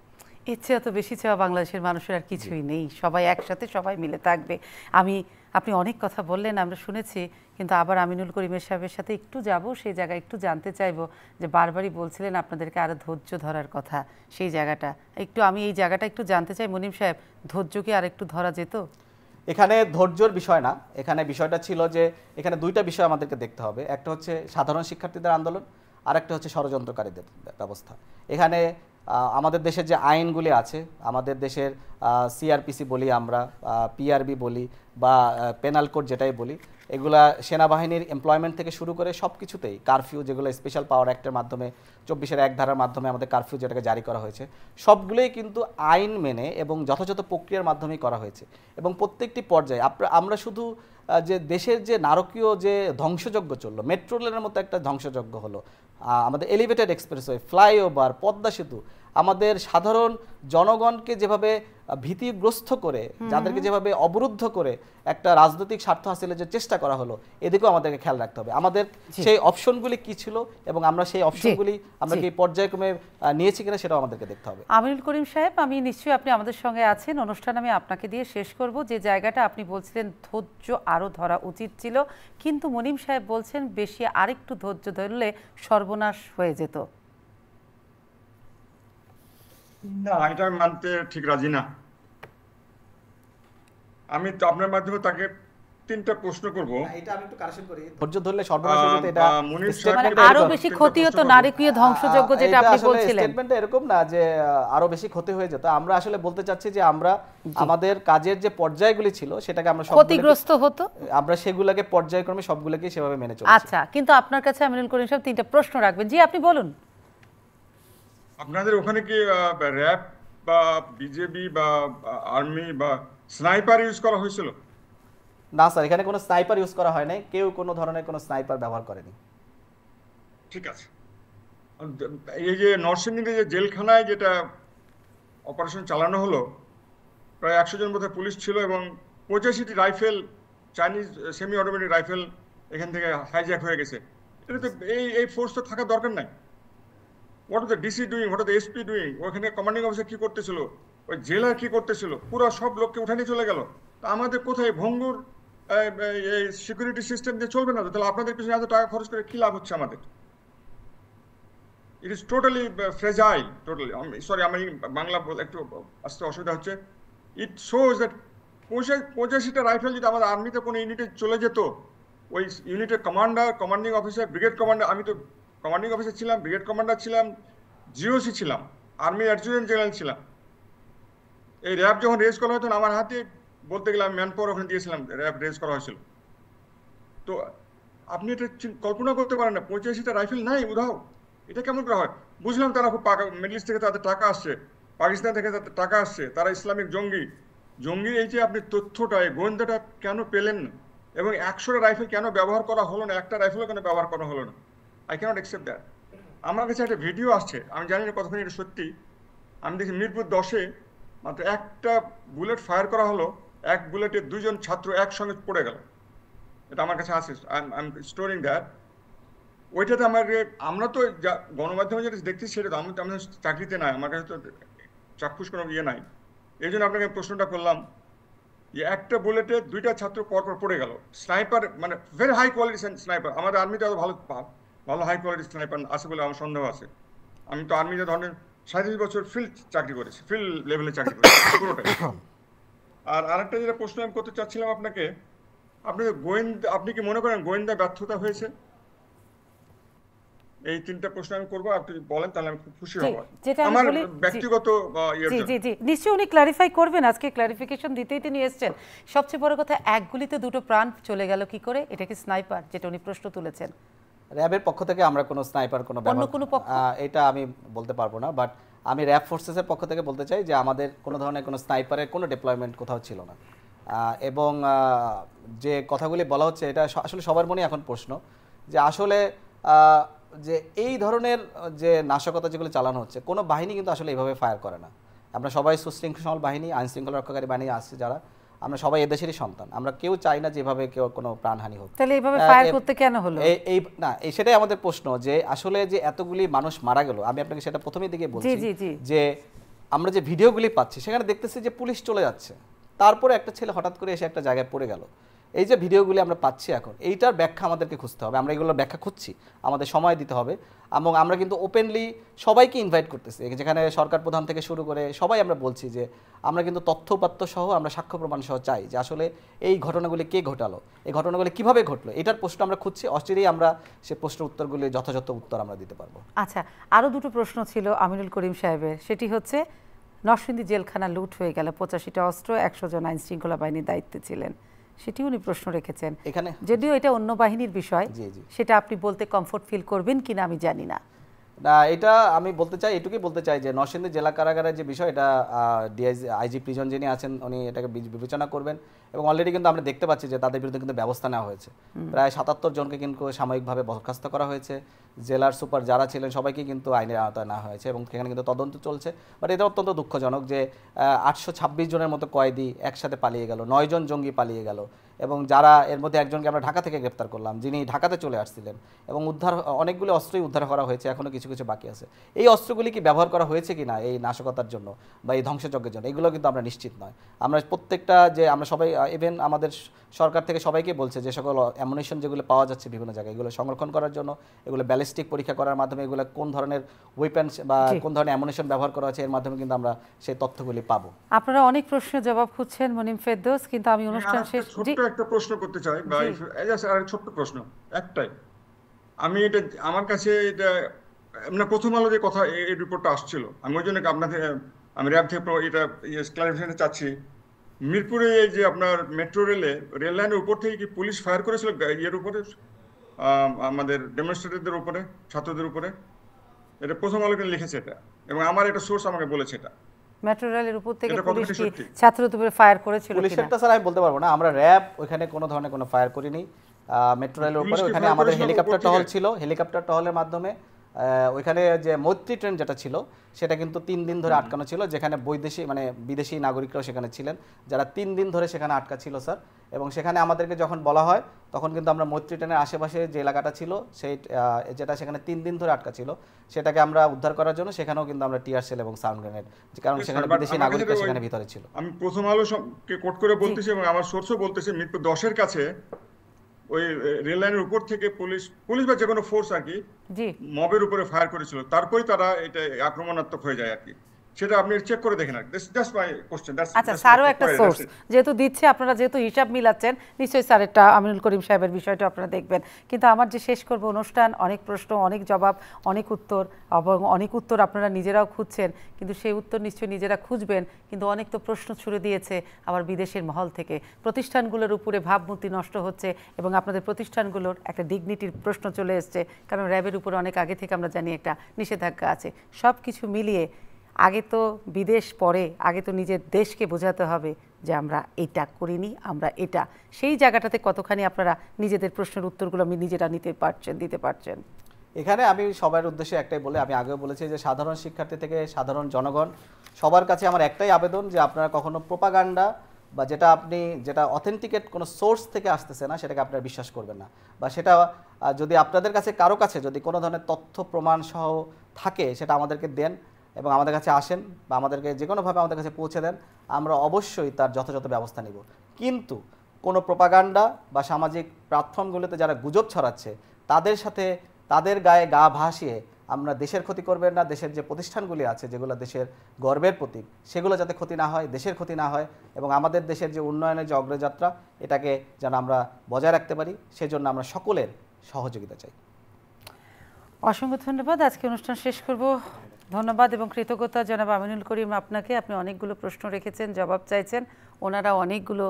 ইচ্ছে অত বেশি চাওয়া বাংলাদেশের মানুষের আর কিছুই নেই সবাই একসাথে সবাই মিলে থাকবে আমি আপনি অনেক কথা বললেন আমরা শুনেছি কিন্তু আবার আমিনুল করিমের সাহেবের সাথে একটু যাব সেই জায়গায় একটু জানতে চাইব যে বারবারই বলছিলেন আপনাদেরকে আরও ধৈর্য ধরার কথা সেই জায়গাটা একটু আমি এই জায়গাটা একটু জানতে চাই মনিম সাহেব ধৈর্য কি আর একটু ধরা যেত এখানে ধৈর্যর বিষয় না এখানে বিষয়টা ছিল যে এখানে দুইটা বিষয় আমাদেরকে দেখতে হবে একটা হচ্ছে সাধারণ শিক্ষার্থীদের আন্দোলন আর একটা হচ্ছে ষড়যন্ত্রকারীদের ব্যবস্থা এখানে আমাদের দেশের যে আইনগুলি আছে আমাদের দেশের সিআরপিসি বলি আমরা পিআরবি বলি বা পেনাল কোড যেটাই বলি এগুলা সেনাবাহিনীর এমপ্লয়মেন্ট থেকে শুরু করে সব কিছুতেই কারফিউ যেগুলো স্পেশাল পাওয়ার অ্যাক্টের মাধ্যমে চব্বিশের এক ধারার মাধ্যমে আমাদের কারফিউ যেটাকে জারি করা হয়েছে সবগুলোই কিন্তু আইন মেনে এবং যথাযথ প্রক্রিয়ার মাধ্যমেই করা হয়েছে এবং প্রত্যেকটি পর্যায়ে আমরা শুধু যে দেশের যে নারকীয় যে ধ্বংসযজ্ঞ চললো মেট্রো রেলের মতো একটা ধ্বংসযজ্ঞ হলো আমাদের এলিভেটেড এক্সপ্রেসওয়ে ফ্লাইওভার পদ্মা সেতু আমাদের সাধারণ জনগণকে যেভাবে ভীতিগ্রস্ত করে যাদেরকে যেভাবে অবরুদ্ধ করে একটা রাজনৈতিক স্বার্থ হাসিলের যে চেষ্টা করা হলো এদিকেও আমাদেরকে খেয়াল রাখতে হবে আমাদের সেই অপশনগুলি কি ছিল এবং আমরা সেই অপশনগুলি আমরা কি পর্যায়ক্রমে নিয়েছি কিনা সেটাও আমাদেরকে দেখতে হবে আমিরুল করিম সাহেব আমি নিশ্চয়ই আপনি আমাদের সঙ্গে আছেন অনুষ্ঠান আমি আপনাকে দিয়ে শেষ করব যে জায়গাটা আপনি বলছিলেন ধৈর্য আরও ধরা উচিত ছিল কিন্তু মনিম সাহেব বলছেন বেশি আরেকটু ধৈর্য ধরলে সর্বনাশ হয়ে যেত না এটা মানতে ঠিক রাজি না আমি তো আপনার মাধ্যমে তাকে তিনটা প্রশ্ন করব এটা আমি একটু কারেকশন করি ধৈর্য ধরলে সর্বনাশ এটা মানে আরো বেশি ক্ষতি হতো যেটা আপনি বলছিলেন স্টেটমেন্টটা এরকম না যে আরো বেশি ক্ষতি হয়ে যেত আমরা আসলে বলতে চাচ্ছি যে আমরা আমাদের কাজের যে পর্যায়গুলি ছিল সেটাকে আমরা ক্ষতিগ্রস্ত হতো আমরা সেগুলোকে পর্যায়ক্রমে সবগুলোকে সেভাবে মেনে চলছি আচ্ছা কিন্তু আপনার কাছে আমিনুল করিম সাহেব তিনটা প্রশ্ন রাখবেন জি আপনি বলুন আপনাদের ওখানে কি র্যাব বা বিজেপি বা আর্মি বা স্নাইপার ইউজ করা হয়েছিল না স্যার এখানে কোনো স্নাইপার ইউজ করা হয় নাই কেউ কোনো ধরনের কোনো স্নাইপার ব্যবহার করেনি ঠিক আছে এই যে নরসিংদীতে যে জেলখানায় যেটা অপারেশন চালানো হলো প্রায় একশো জন বোধহয় পুলিশ ছিল এবং পঁচাশিটি rifle Chinese semi automatic rifle এখান থেকে হাইজ্যাক হয়ে গেছে এটা তো এই এই ফোর্স তো থাকার দরকার নাই what the DC doing what the SP doing ওখানে কমান্ডিং অফিসার কি করতেছিল ওই জেলার কি করতেছিল পুরো সব লোককে উঠানি চলে গেল তা আমাদের কোথায় ভঙ্গুর এই সিকিউরিটি সিস্টেম দিয়ে চলবে না তাহলে আপনাদের পিছনে এত টাকা খরচ করে কি লাভ হচ্ছে আমাদের it is totally fragile totally sorry আমি বাংলা একটু আসতে অসুবিধা হচ্ছে ইট শোজ দ্যাট পঁচাশিটা রাইফেল যদি আমাদের আর্মিতে কোনো ইউনিটে চলে যেত ওই ইউনিটের commander commanding officer brigade commander আমি তো কমান্ডিং অফিসার ছিলাম ব্রিগেড কমান্ডার ছিলাম জিওসি ছিলাম আর্মি অ্যাডজুটেন্ট জেনারেল ছিলাম এই র্যাব যখন রেজ করা হয় তখন আমার হাতে বলতে গেলে আমি ম্যান পাওয়ার ওখানে দিয়েছিলাম র্যাব রেজ করা হয়েছিল তো আপনি এটা কল্পনা করতে পারেন না পঁচাশিটা রাইফেল নাই উধাও এটা কেমন করা হয় বুঝলাম তারা খুব মিডল ইস্ট থেকে তাদের টাকা আসছে পাকিস্তান থেকে তাদের টাকা আসছে তারা ইসলামিক জঙ্গি জঙ্গির এই যে আপনি তথ্যটা এই গোয়েন্দাটা কেন পেলেন না এবং একশোটা রাইফেল কেন ব্যবহার করা হলো না একটা রাইফেলও কেন ব্যবহার করা হলো না আই ক্যানট অ্যাকসেপ্ট দ্যাট আমার কাছে একটা ভিডিও আসছে আমি জানি না কতক্ষণ এটা সত্যি আমি দেখি মিরপুর দশে মাত্র একটা বুলেট ফায়ার করা হলো এক বুলেটে দুজন ছাত্র একসঙ্গে পড়ে গেল এটা আমার কাছে আছে আই স্টোরিং দ্যাট ওইটাতে আমার আমরা তো যা গণমাধ্যমে যেটা দেখছি সেটা তো আমি তো আমাদের চাকরিতে নাই আমার কাছে তো চাক্ষুষ কোনো ইয়ে নাই এই জন্য আপনাকে প্রশ্নটা করলাম যে একটা বুলেটে দুইটা ছাত্র পরপর পড়ে গেল স্নাইপার মানে ভেরি হাই কোয়ালিটি স্নাইপার আমাদের আর্মিতে অত ভালো ভালো হাই কোয়ালিটির স্নাইপার আছে বলে আমার সন্দেহ আছে আমি তো আর্মিতে ধরনের সাঁত্রিশ বছর ফিল্ড চাকরি করেছি ফিল্ড লেভেলে চাকরি করেছি পুরোটাই আর আরেকটা যেটা প্রশ্ন আমি করতে চাচ্ছিলাম আপনাকে আপনি গোয়েন্দা আপনি কি মনে করেন গোয়েন্দা ব্যর্থতা হয়েছে এই তিনটা প্রশ্ন আমি করব আপনি বলেন তাহলে আমি খুব খুশি হব আমার ব্যক্তিগত জি জি জি নিশ্চয়ই উনি ক্লারিফাই করবেন আজকে ক্লারিফিকেশন দিতেই তিনি এসেছেন সবচেয়ে বড় কথা এক গুলিতে দুটো প্রাণ চলে গেল কি করে এটা কি স্নাইপার যেটা উনি প্রশ্ন তুলেছেন র্যাবের পক্ষ থেকে আমরা কোনো স্নাইপার কোনো এটা আমি বলতে পারবো না বাট আমি র্যাব ফোর্সেসের পক্ষ থেকে বলতে চাই যে আমাদের কোনো ধরনের কোনো স্নাইপারের কোনো ডিপ্লয়মেন্ট কোথাও ছিল না এবং যে কথাগুলি বলা হচ্ছে এটা আসলে সবার মনে এখন প্রশ্ন যে আসলে যে এই ধরনের যে নাশকতা যেগুলো চালানো হচ্ছে কোনো বাহিনী কিন্তু আসলে এইভাবে ফায়ার করে না আমরা সবাই সুশৃঙ্খল বাহিনী আইনশৃঙ্খলা রক্ষাকারী বাহিনী আসছে যারা আমরা সবাই এদেশেরই সন্তান আমরা কেউ চাই না যেভাবে কেউ কোনো প্রাণহানি হোক তাহলে এইভাবে ফায়ার করতে কেন হলো এই না এই সেটাই আমাদের প্রশ্ন যে আসলে যে এতগুলি মানুষ মারা গেল আমি আপনাকে সেটা প্রথমেই দিকে বলছি যে আমরা যে ভিডিওগুলি পাচ্ছি সেখানে দেখতেছি যে পুলিশ চলে যাচ্ছে তারপরে একটা ছেলে হঠাৎ করে এসে একটা জায়গায় পড়ে গেল এই যে ভিডিওগুলি আমরা পাচ্ছি এখন এইটার ব্যাখ্যা আমাদেরকে খুঁজতে হবে আমরা এগুলোর ব্যাখ্যা খুঁজছি আমাদের সময় দিতে হবে এবং আমরা কিন্তু ওপেনলি সবাইকে ইনভাইট করতেছি যেখানে সরকার প্রধান থেকে শুরু করে সবাই আমরা বলছি যে আমরা কিন্তু তথ্য উপাত্য সহ আমরা সাক্ষ্য প্রমাণ সহ চাই যে আসলে এই ঘটনাগুলি কে ঘটালো এই ঘটনাগুলি কিভাবে ঘটলো এটার প্রশ্ন আমরা খুঁজছি অস্ট্রেলিয়ায় আমরা সে প্রশ্ন উত্তরগুলি যথাযথ উত্তর আমরা দিতে পারবো আচ্ছা আরও দুটো প্রশ্ন ছিল আমিনুল করিম সাহেবের সেটি হচ্ছে নরসিংদী জেলখানা লুট হয়ে গেল পঁচাশিটা অস্ত্র একশো জন আইন শৃঙ্খলা বাহিনীর দায়িত্বে ছিলেন সেটি উনি প্রশ্ন রেখেছেন এখানে যদিও এটা অন্য বাহিনীর বিষয় সেটা আপনি বলতে কমফোর্ট ফিল করবেন কিনা আমি জানি না না এটা আমি বলতে চাই এটুকুই বলতে চাই যে নরসিংদী জেলা কারাগারের যে বিষয় এটা ডিআইজি আইজি প্রিজন যিনি আছেন উনি এটাকে বিবেচনা করবেন এবং অলরেডি কিন্তু আমরা দেখতে পাচ্ছি যে তাদের বিরুদ্ধে কিন্তু ব্যবস্থা নেওয়া হয়েছে প্রায় সাতাত্তর জনকে কিন্তু সাময়িকভাবে বরখাস্ত করা হয়েছে জেলার সুপার যারা ছিলেন সবাইকে কিন্তু আইনের আওতায় নেওয়া হয়েছে এবং সেখানে কিন্তু তদন্ত চলছে বাট এটা অত্যন্ত দুঃখজনক যে আটশো জনের মতো কয়েদি একসাথে পালিয়ে গেল নয়জন জঙ্গি পালিয়ে গেল এবং যারা এর মধ্যে একজনকে আমরা ঢাকা থেকে গ্রেপ্তার করলাম যিনি ঢাকাতে চলে আসছিলেন এবং উদ্ধার অনেকগুলি অস্ত্রই উদ্ধার করা হয়েছে এখনও কিছু কিছু বাকি আছে এই অস্ত্রগুলি কি ব্যবহার করা হয়েছে কি না এই নাশকতার জন্য বা এই ধ্বংসযজ্ঞের জন্য এগুলো কিন্তু আমরা নিশ্চিত নয় আমরা প্রত্যেকটা যে আমরা সবাই ইভেন আমাদের সরকার থেকে সবাইকে বলছে যে সকল অ্যামুনেশন যেগুলো পাওয়া যাচ্ছে বিভিন্ন জায়গায় এগুলো সংরক্ষণ করার জন্য এগুলো ব্যালিস্টিক পরীক্ষা করার মাধ্যমে এগুলো কোন ধরনের ওয়েপেন্স বা কোন ধরনের অ্যামুনেশন ব্যবহার করা হয়েছে এর মাধ্যমে কিন্তু আমরা সেই তথ্যগুলি পাবো আপনারা অনেক প্রশ্নের জবাব খুঁজছেন মনিম ফেদ্দোস কিন্তু আমি হ্যাঁ, অনুষ্ঠান শেষ একটা প্রশ্ন করতে চাই আর ছোট্ট প্রশ্ন একটাই আমি এটা আমার কাছে এটা আপনার মানে প্রথম আলো যে কথা এই রিপোর্টটা আসছিল আমি ওই জন্য আপনাদের আমি র্যাব থেকে এটা ক্লারিফিকেশন ইয়ে চাচ্ছি মিরপুরে এই যে আপনার মেট্রো রেলে রেল লাইনের উপর থেকে কি পুলিশ ফায়ার করেছিল ইয়ের উপরে আমাদের ডেমনস্ট্রেটরদের উপরে ছাত্রদের উপরে এটা প্রথম আলোকে লিখেছে এটা এবং আমার একটা সোর্স আমাকে বলেছে এটা মেট্রো রেলের উপর থেকে পুলিশ কি ছাত্রদের ফায়ার করেছিল পুলিশেরটা স্যার আমি বলতে পারবো না আমরা র‍্যাব ওখানে কোনো ধরনের কোনো ফায়ার করিনি মেট্রো রেলের উপরে ওখানে আমাদের হেলিকপ্টার টহল ছিল হেলিকপ্টার টহলের মাধ্যমে ওইখানে যে মৈত্রী ট্রেন যেটা ছিল সেটা কিন্তু তিন দিন ধরে আটকানো ছিল যেখানে বৈদেশিক মানে বিদেশি নাগরিকরাও সেখানে ছিলেন যারা তিন দিন ধরে সেখানে আটকা ছিল স্যার এবং সেখানে আমাদেরকে যখন বলা হয় তখন কিন্তু আমরা মৈত্রী ট্রেনের আশেপাশে যে এলাকাটা ছিল সেই যেটা সেখানে তিন দিন ধরে আটকা ছিল সেটাকে আমরা উদ্ধার করার জন্য সেখানেও কিন্তু আমরা টিয়ার এবং সাউন্ড গ্রেনেড কারণ সেখানে বিদেশি নাগরিক সেখানে ভিতরে ছিল আমি প্রথম আলো কোট করে বলতেছি এবং আমার সোর্সও বলতেছি মৃত্যু দশের কাছে ওই রেল লাইনের উপর থেকে পুলিশ পুলিশ বা যে কোনো ফোর্স আর কি মবের উপরে ফায়ার করেছিল তারপরে তারা এটা আক্রমণাত্মক হয়ে যায় আর কি সেটা আপনি চেক করে দেখেন আচ্ছা স্যারও একটা সোর্স যেহেতু দিচ্ছে আপনারা যেহেতু হিসাব মিলাচ্ছেন নিশ্চয়ই স্যার একটা আমিনুল করিম সাহেবের বিষয়টা আপনারা দেখবেন কিন্তু আমার যে শেষ করব অনুষ্ঠান অনেক প্রশ্ন অনেক জবাব অনেক উত্তর এবং অনেক উত্তর আপনারা নিজেরাও খুঁজছেন কিন্তু সেই উত্তর নিশ্চয়ই নিজেরা খুঁজবেন কিন্তু অনেক তো প্রশ্ন ছুড়ে দিয়েছে আবার বিদেশের মহল থেকে প্রতিষ্ঠানগুলোর উপরে ভাবমূর্তি নষ্ট হচ্ছে এবং আপনাদের প্রতিষ্ঠানগুলোর একটা ডিগনিটির প্রশ্ন চলে এসছে কারণ র্যাবের উপর অনেক আগে থেকে আমরা জানি একটা নিষেধাজ্ঞা আছে সব কিছু মিলিয়ে আগে তো বিদেশ পরে আগে তো নিজের দেশকে বোঝাতে হবে যে আমরা এটা করিনি আমরা এটা সেই জায়গাটাতে কতখানি আপনারা নিজেদের প্রশ্নের উত্তরগুলো আমি নিজেরা নিতে পারছেন দিতে পারছেন এখানে আমি সবার উদ্দেশ্যে একটাই বলে আমি আগেও বলেছি যে সাধারণ শিক্ষার্থী থেকে সাধারণ জনগণ সবার কাছে আমার একটাই আবেদন যে আপনারা কখনো প্রোপাগান্ডা বা যেটা আপনি যেটা অথেন্টিকেট কোনো সোর্স থেকে আসতেছে না সেটাকে আপনারা বিশ্বাস করবেন না বা সেটা যদি আপনাদের কাছে কারো কাছে যদি কোনো ধরনের তথ্য প্রমাণ সহ থাকে সেটা আমাদেরকে দেন এবং আমাদের কাছে আসেন বা আমাদেরকে যে কোনোভাবে আমাদের কাছে পৌঁছে দেন আমরা অবশ্যই তার যথাযথ ব্যবস্থা নিব কিন্তু কোনো প্রপাগান্ডা বা সামাজিক প্ল্যাটফর্মগুলোতে যারা গুজব ছড়াচ্ছে তাদের সাথে তাদের গায়ে গা ভাসিয়ে আমরা দেশের ক্ষতি করবেন না দেশের যে প্রতিষ্ঠানগুলি আছে যেগুলো দেশের গর্বের প্রতীক সেগুলো যাতে ক্ষতি না হয় দেশের ক্ষতি না হয় এবং আমাদের দেশের যে উন্নয়নের যে অগ্রযাত্রা এটাকে যেন আমরা বজায় রাখতে পারি সেজন্য আমরা সকলের সহযোগিতা চাই অসংখ্য ধন্যবাদ আজকে অনুষ্ঠান শেষ করব ধন্যবাদ এবং কৃতজ্ঞতা জনাব আমিনুল করিম আপনাকে আপনি অনেকগুলো প্রশ্ন রেখেছেন জবাব চাইছেন ওনারা অনেকগুলো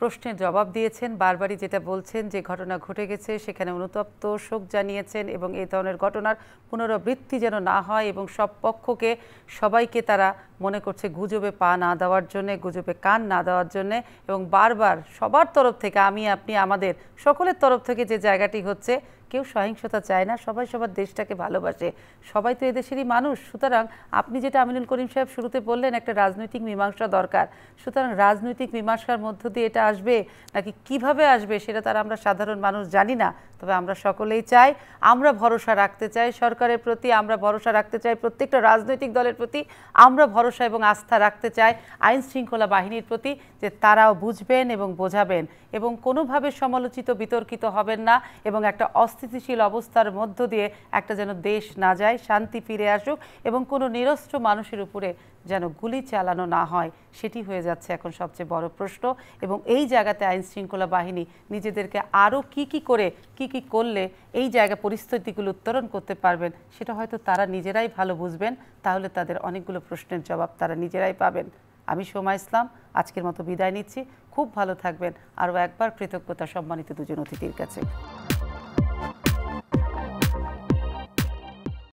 প্রশ্নের জবাব দিয়েছেন বারবারই যেটা বলছেন যে ঘটনা ঘটে গেছে সেখানে অনুতপ্ত শোক জানিয়েছেন এবং এই ধরনের ঘটনার পুনরাবৃত্তি যেন না হয় এবং সব পক্ষকে সবাইকে তারা মনে করছে গুজবে পা না দেওয়ার জন্য গুজবে কান না দেওয়ার জন্যে এবং বারবার সবার তরফ থেকে আমি আপনি আমাদের সকলের তরফ থেকে যে জায়গাটি হচ্ছে কেউ সহিংসতা চায় না সবাই সবার দেশটাকে ভালোবাসে সবাই তো এদেশেরই মানুষ সুতরাং আপনি যেটা আমিনুল করিম সাহেব শুরুতে বললেন একটা রাজনৈতিক মীমাংসা দরকার সুতরাং রাজনৈতিক মীমাংসার মধ্য দিয়ে এটা আসবে নাকি কিভাবে আসবে সেটা তারা আমরা সাধারণ মানুষ জানি না তবে আমরা সকলেই চাই আমরা ভরসা রাখতে চাই সরকারের প্রতি আমরা ভরসা রাখতে চাই প্রত্যেকটা রাজনৈতিক দলের প্রতি আমরা ভরসা এবং আস্থা রাখতে চাই আইন শৃঙ্খলা বাহিনীর প্রতি যে তারাও বুঝবেন এবং বোঝাবেন এবং কোনোভাবে সমালোচিত বিতর্কিত হবেন না এবং একটা অস্থিতিশীল অবস্থার মধ্য দিয়ে একটা যেন দেশ না যায় শান্তি ফিরে আসুক এবং কোনো নিরস্ত্র মানুষের উপরে যেন গুলি চালানো না হয় সেটি হয়ে যাচ্ছে এখন সবচেয়ে বড় প্রশ্ন এবং এই জায়গাতে আইন শৃঙ্খলা বাহিনী নিজেদেরকে আরও কি কি করে কি কি করলে এই জায়গা পরিস্থিতিগুলো উত্তরণ করতে পারবেন সেটা হয়তো তারা নিজেরাই ভালো বুঝবেন তাহলে তাদের অনেকগুলো প্রশ্নের জবাব তারা নিজেরাই পাবেন আমি সোমা ইসলাম আজকের মতো বিদায় নিচ্ছি খুব ভালো থাকবেন আরও একবার কৃতজ্ঞতা সম্মানিত দুজন অতিথির কাছে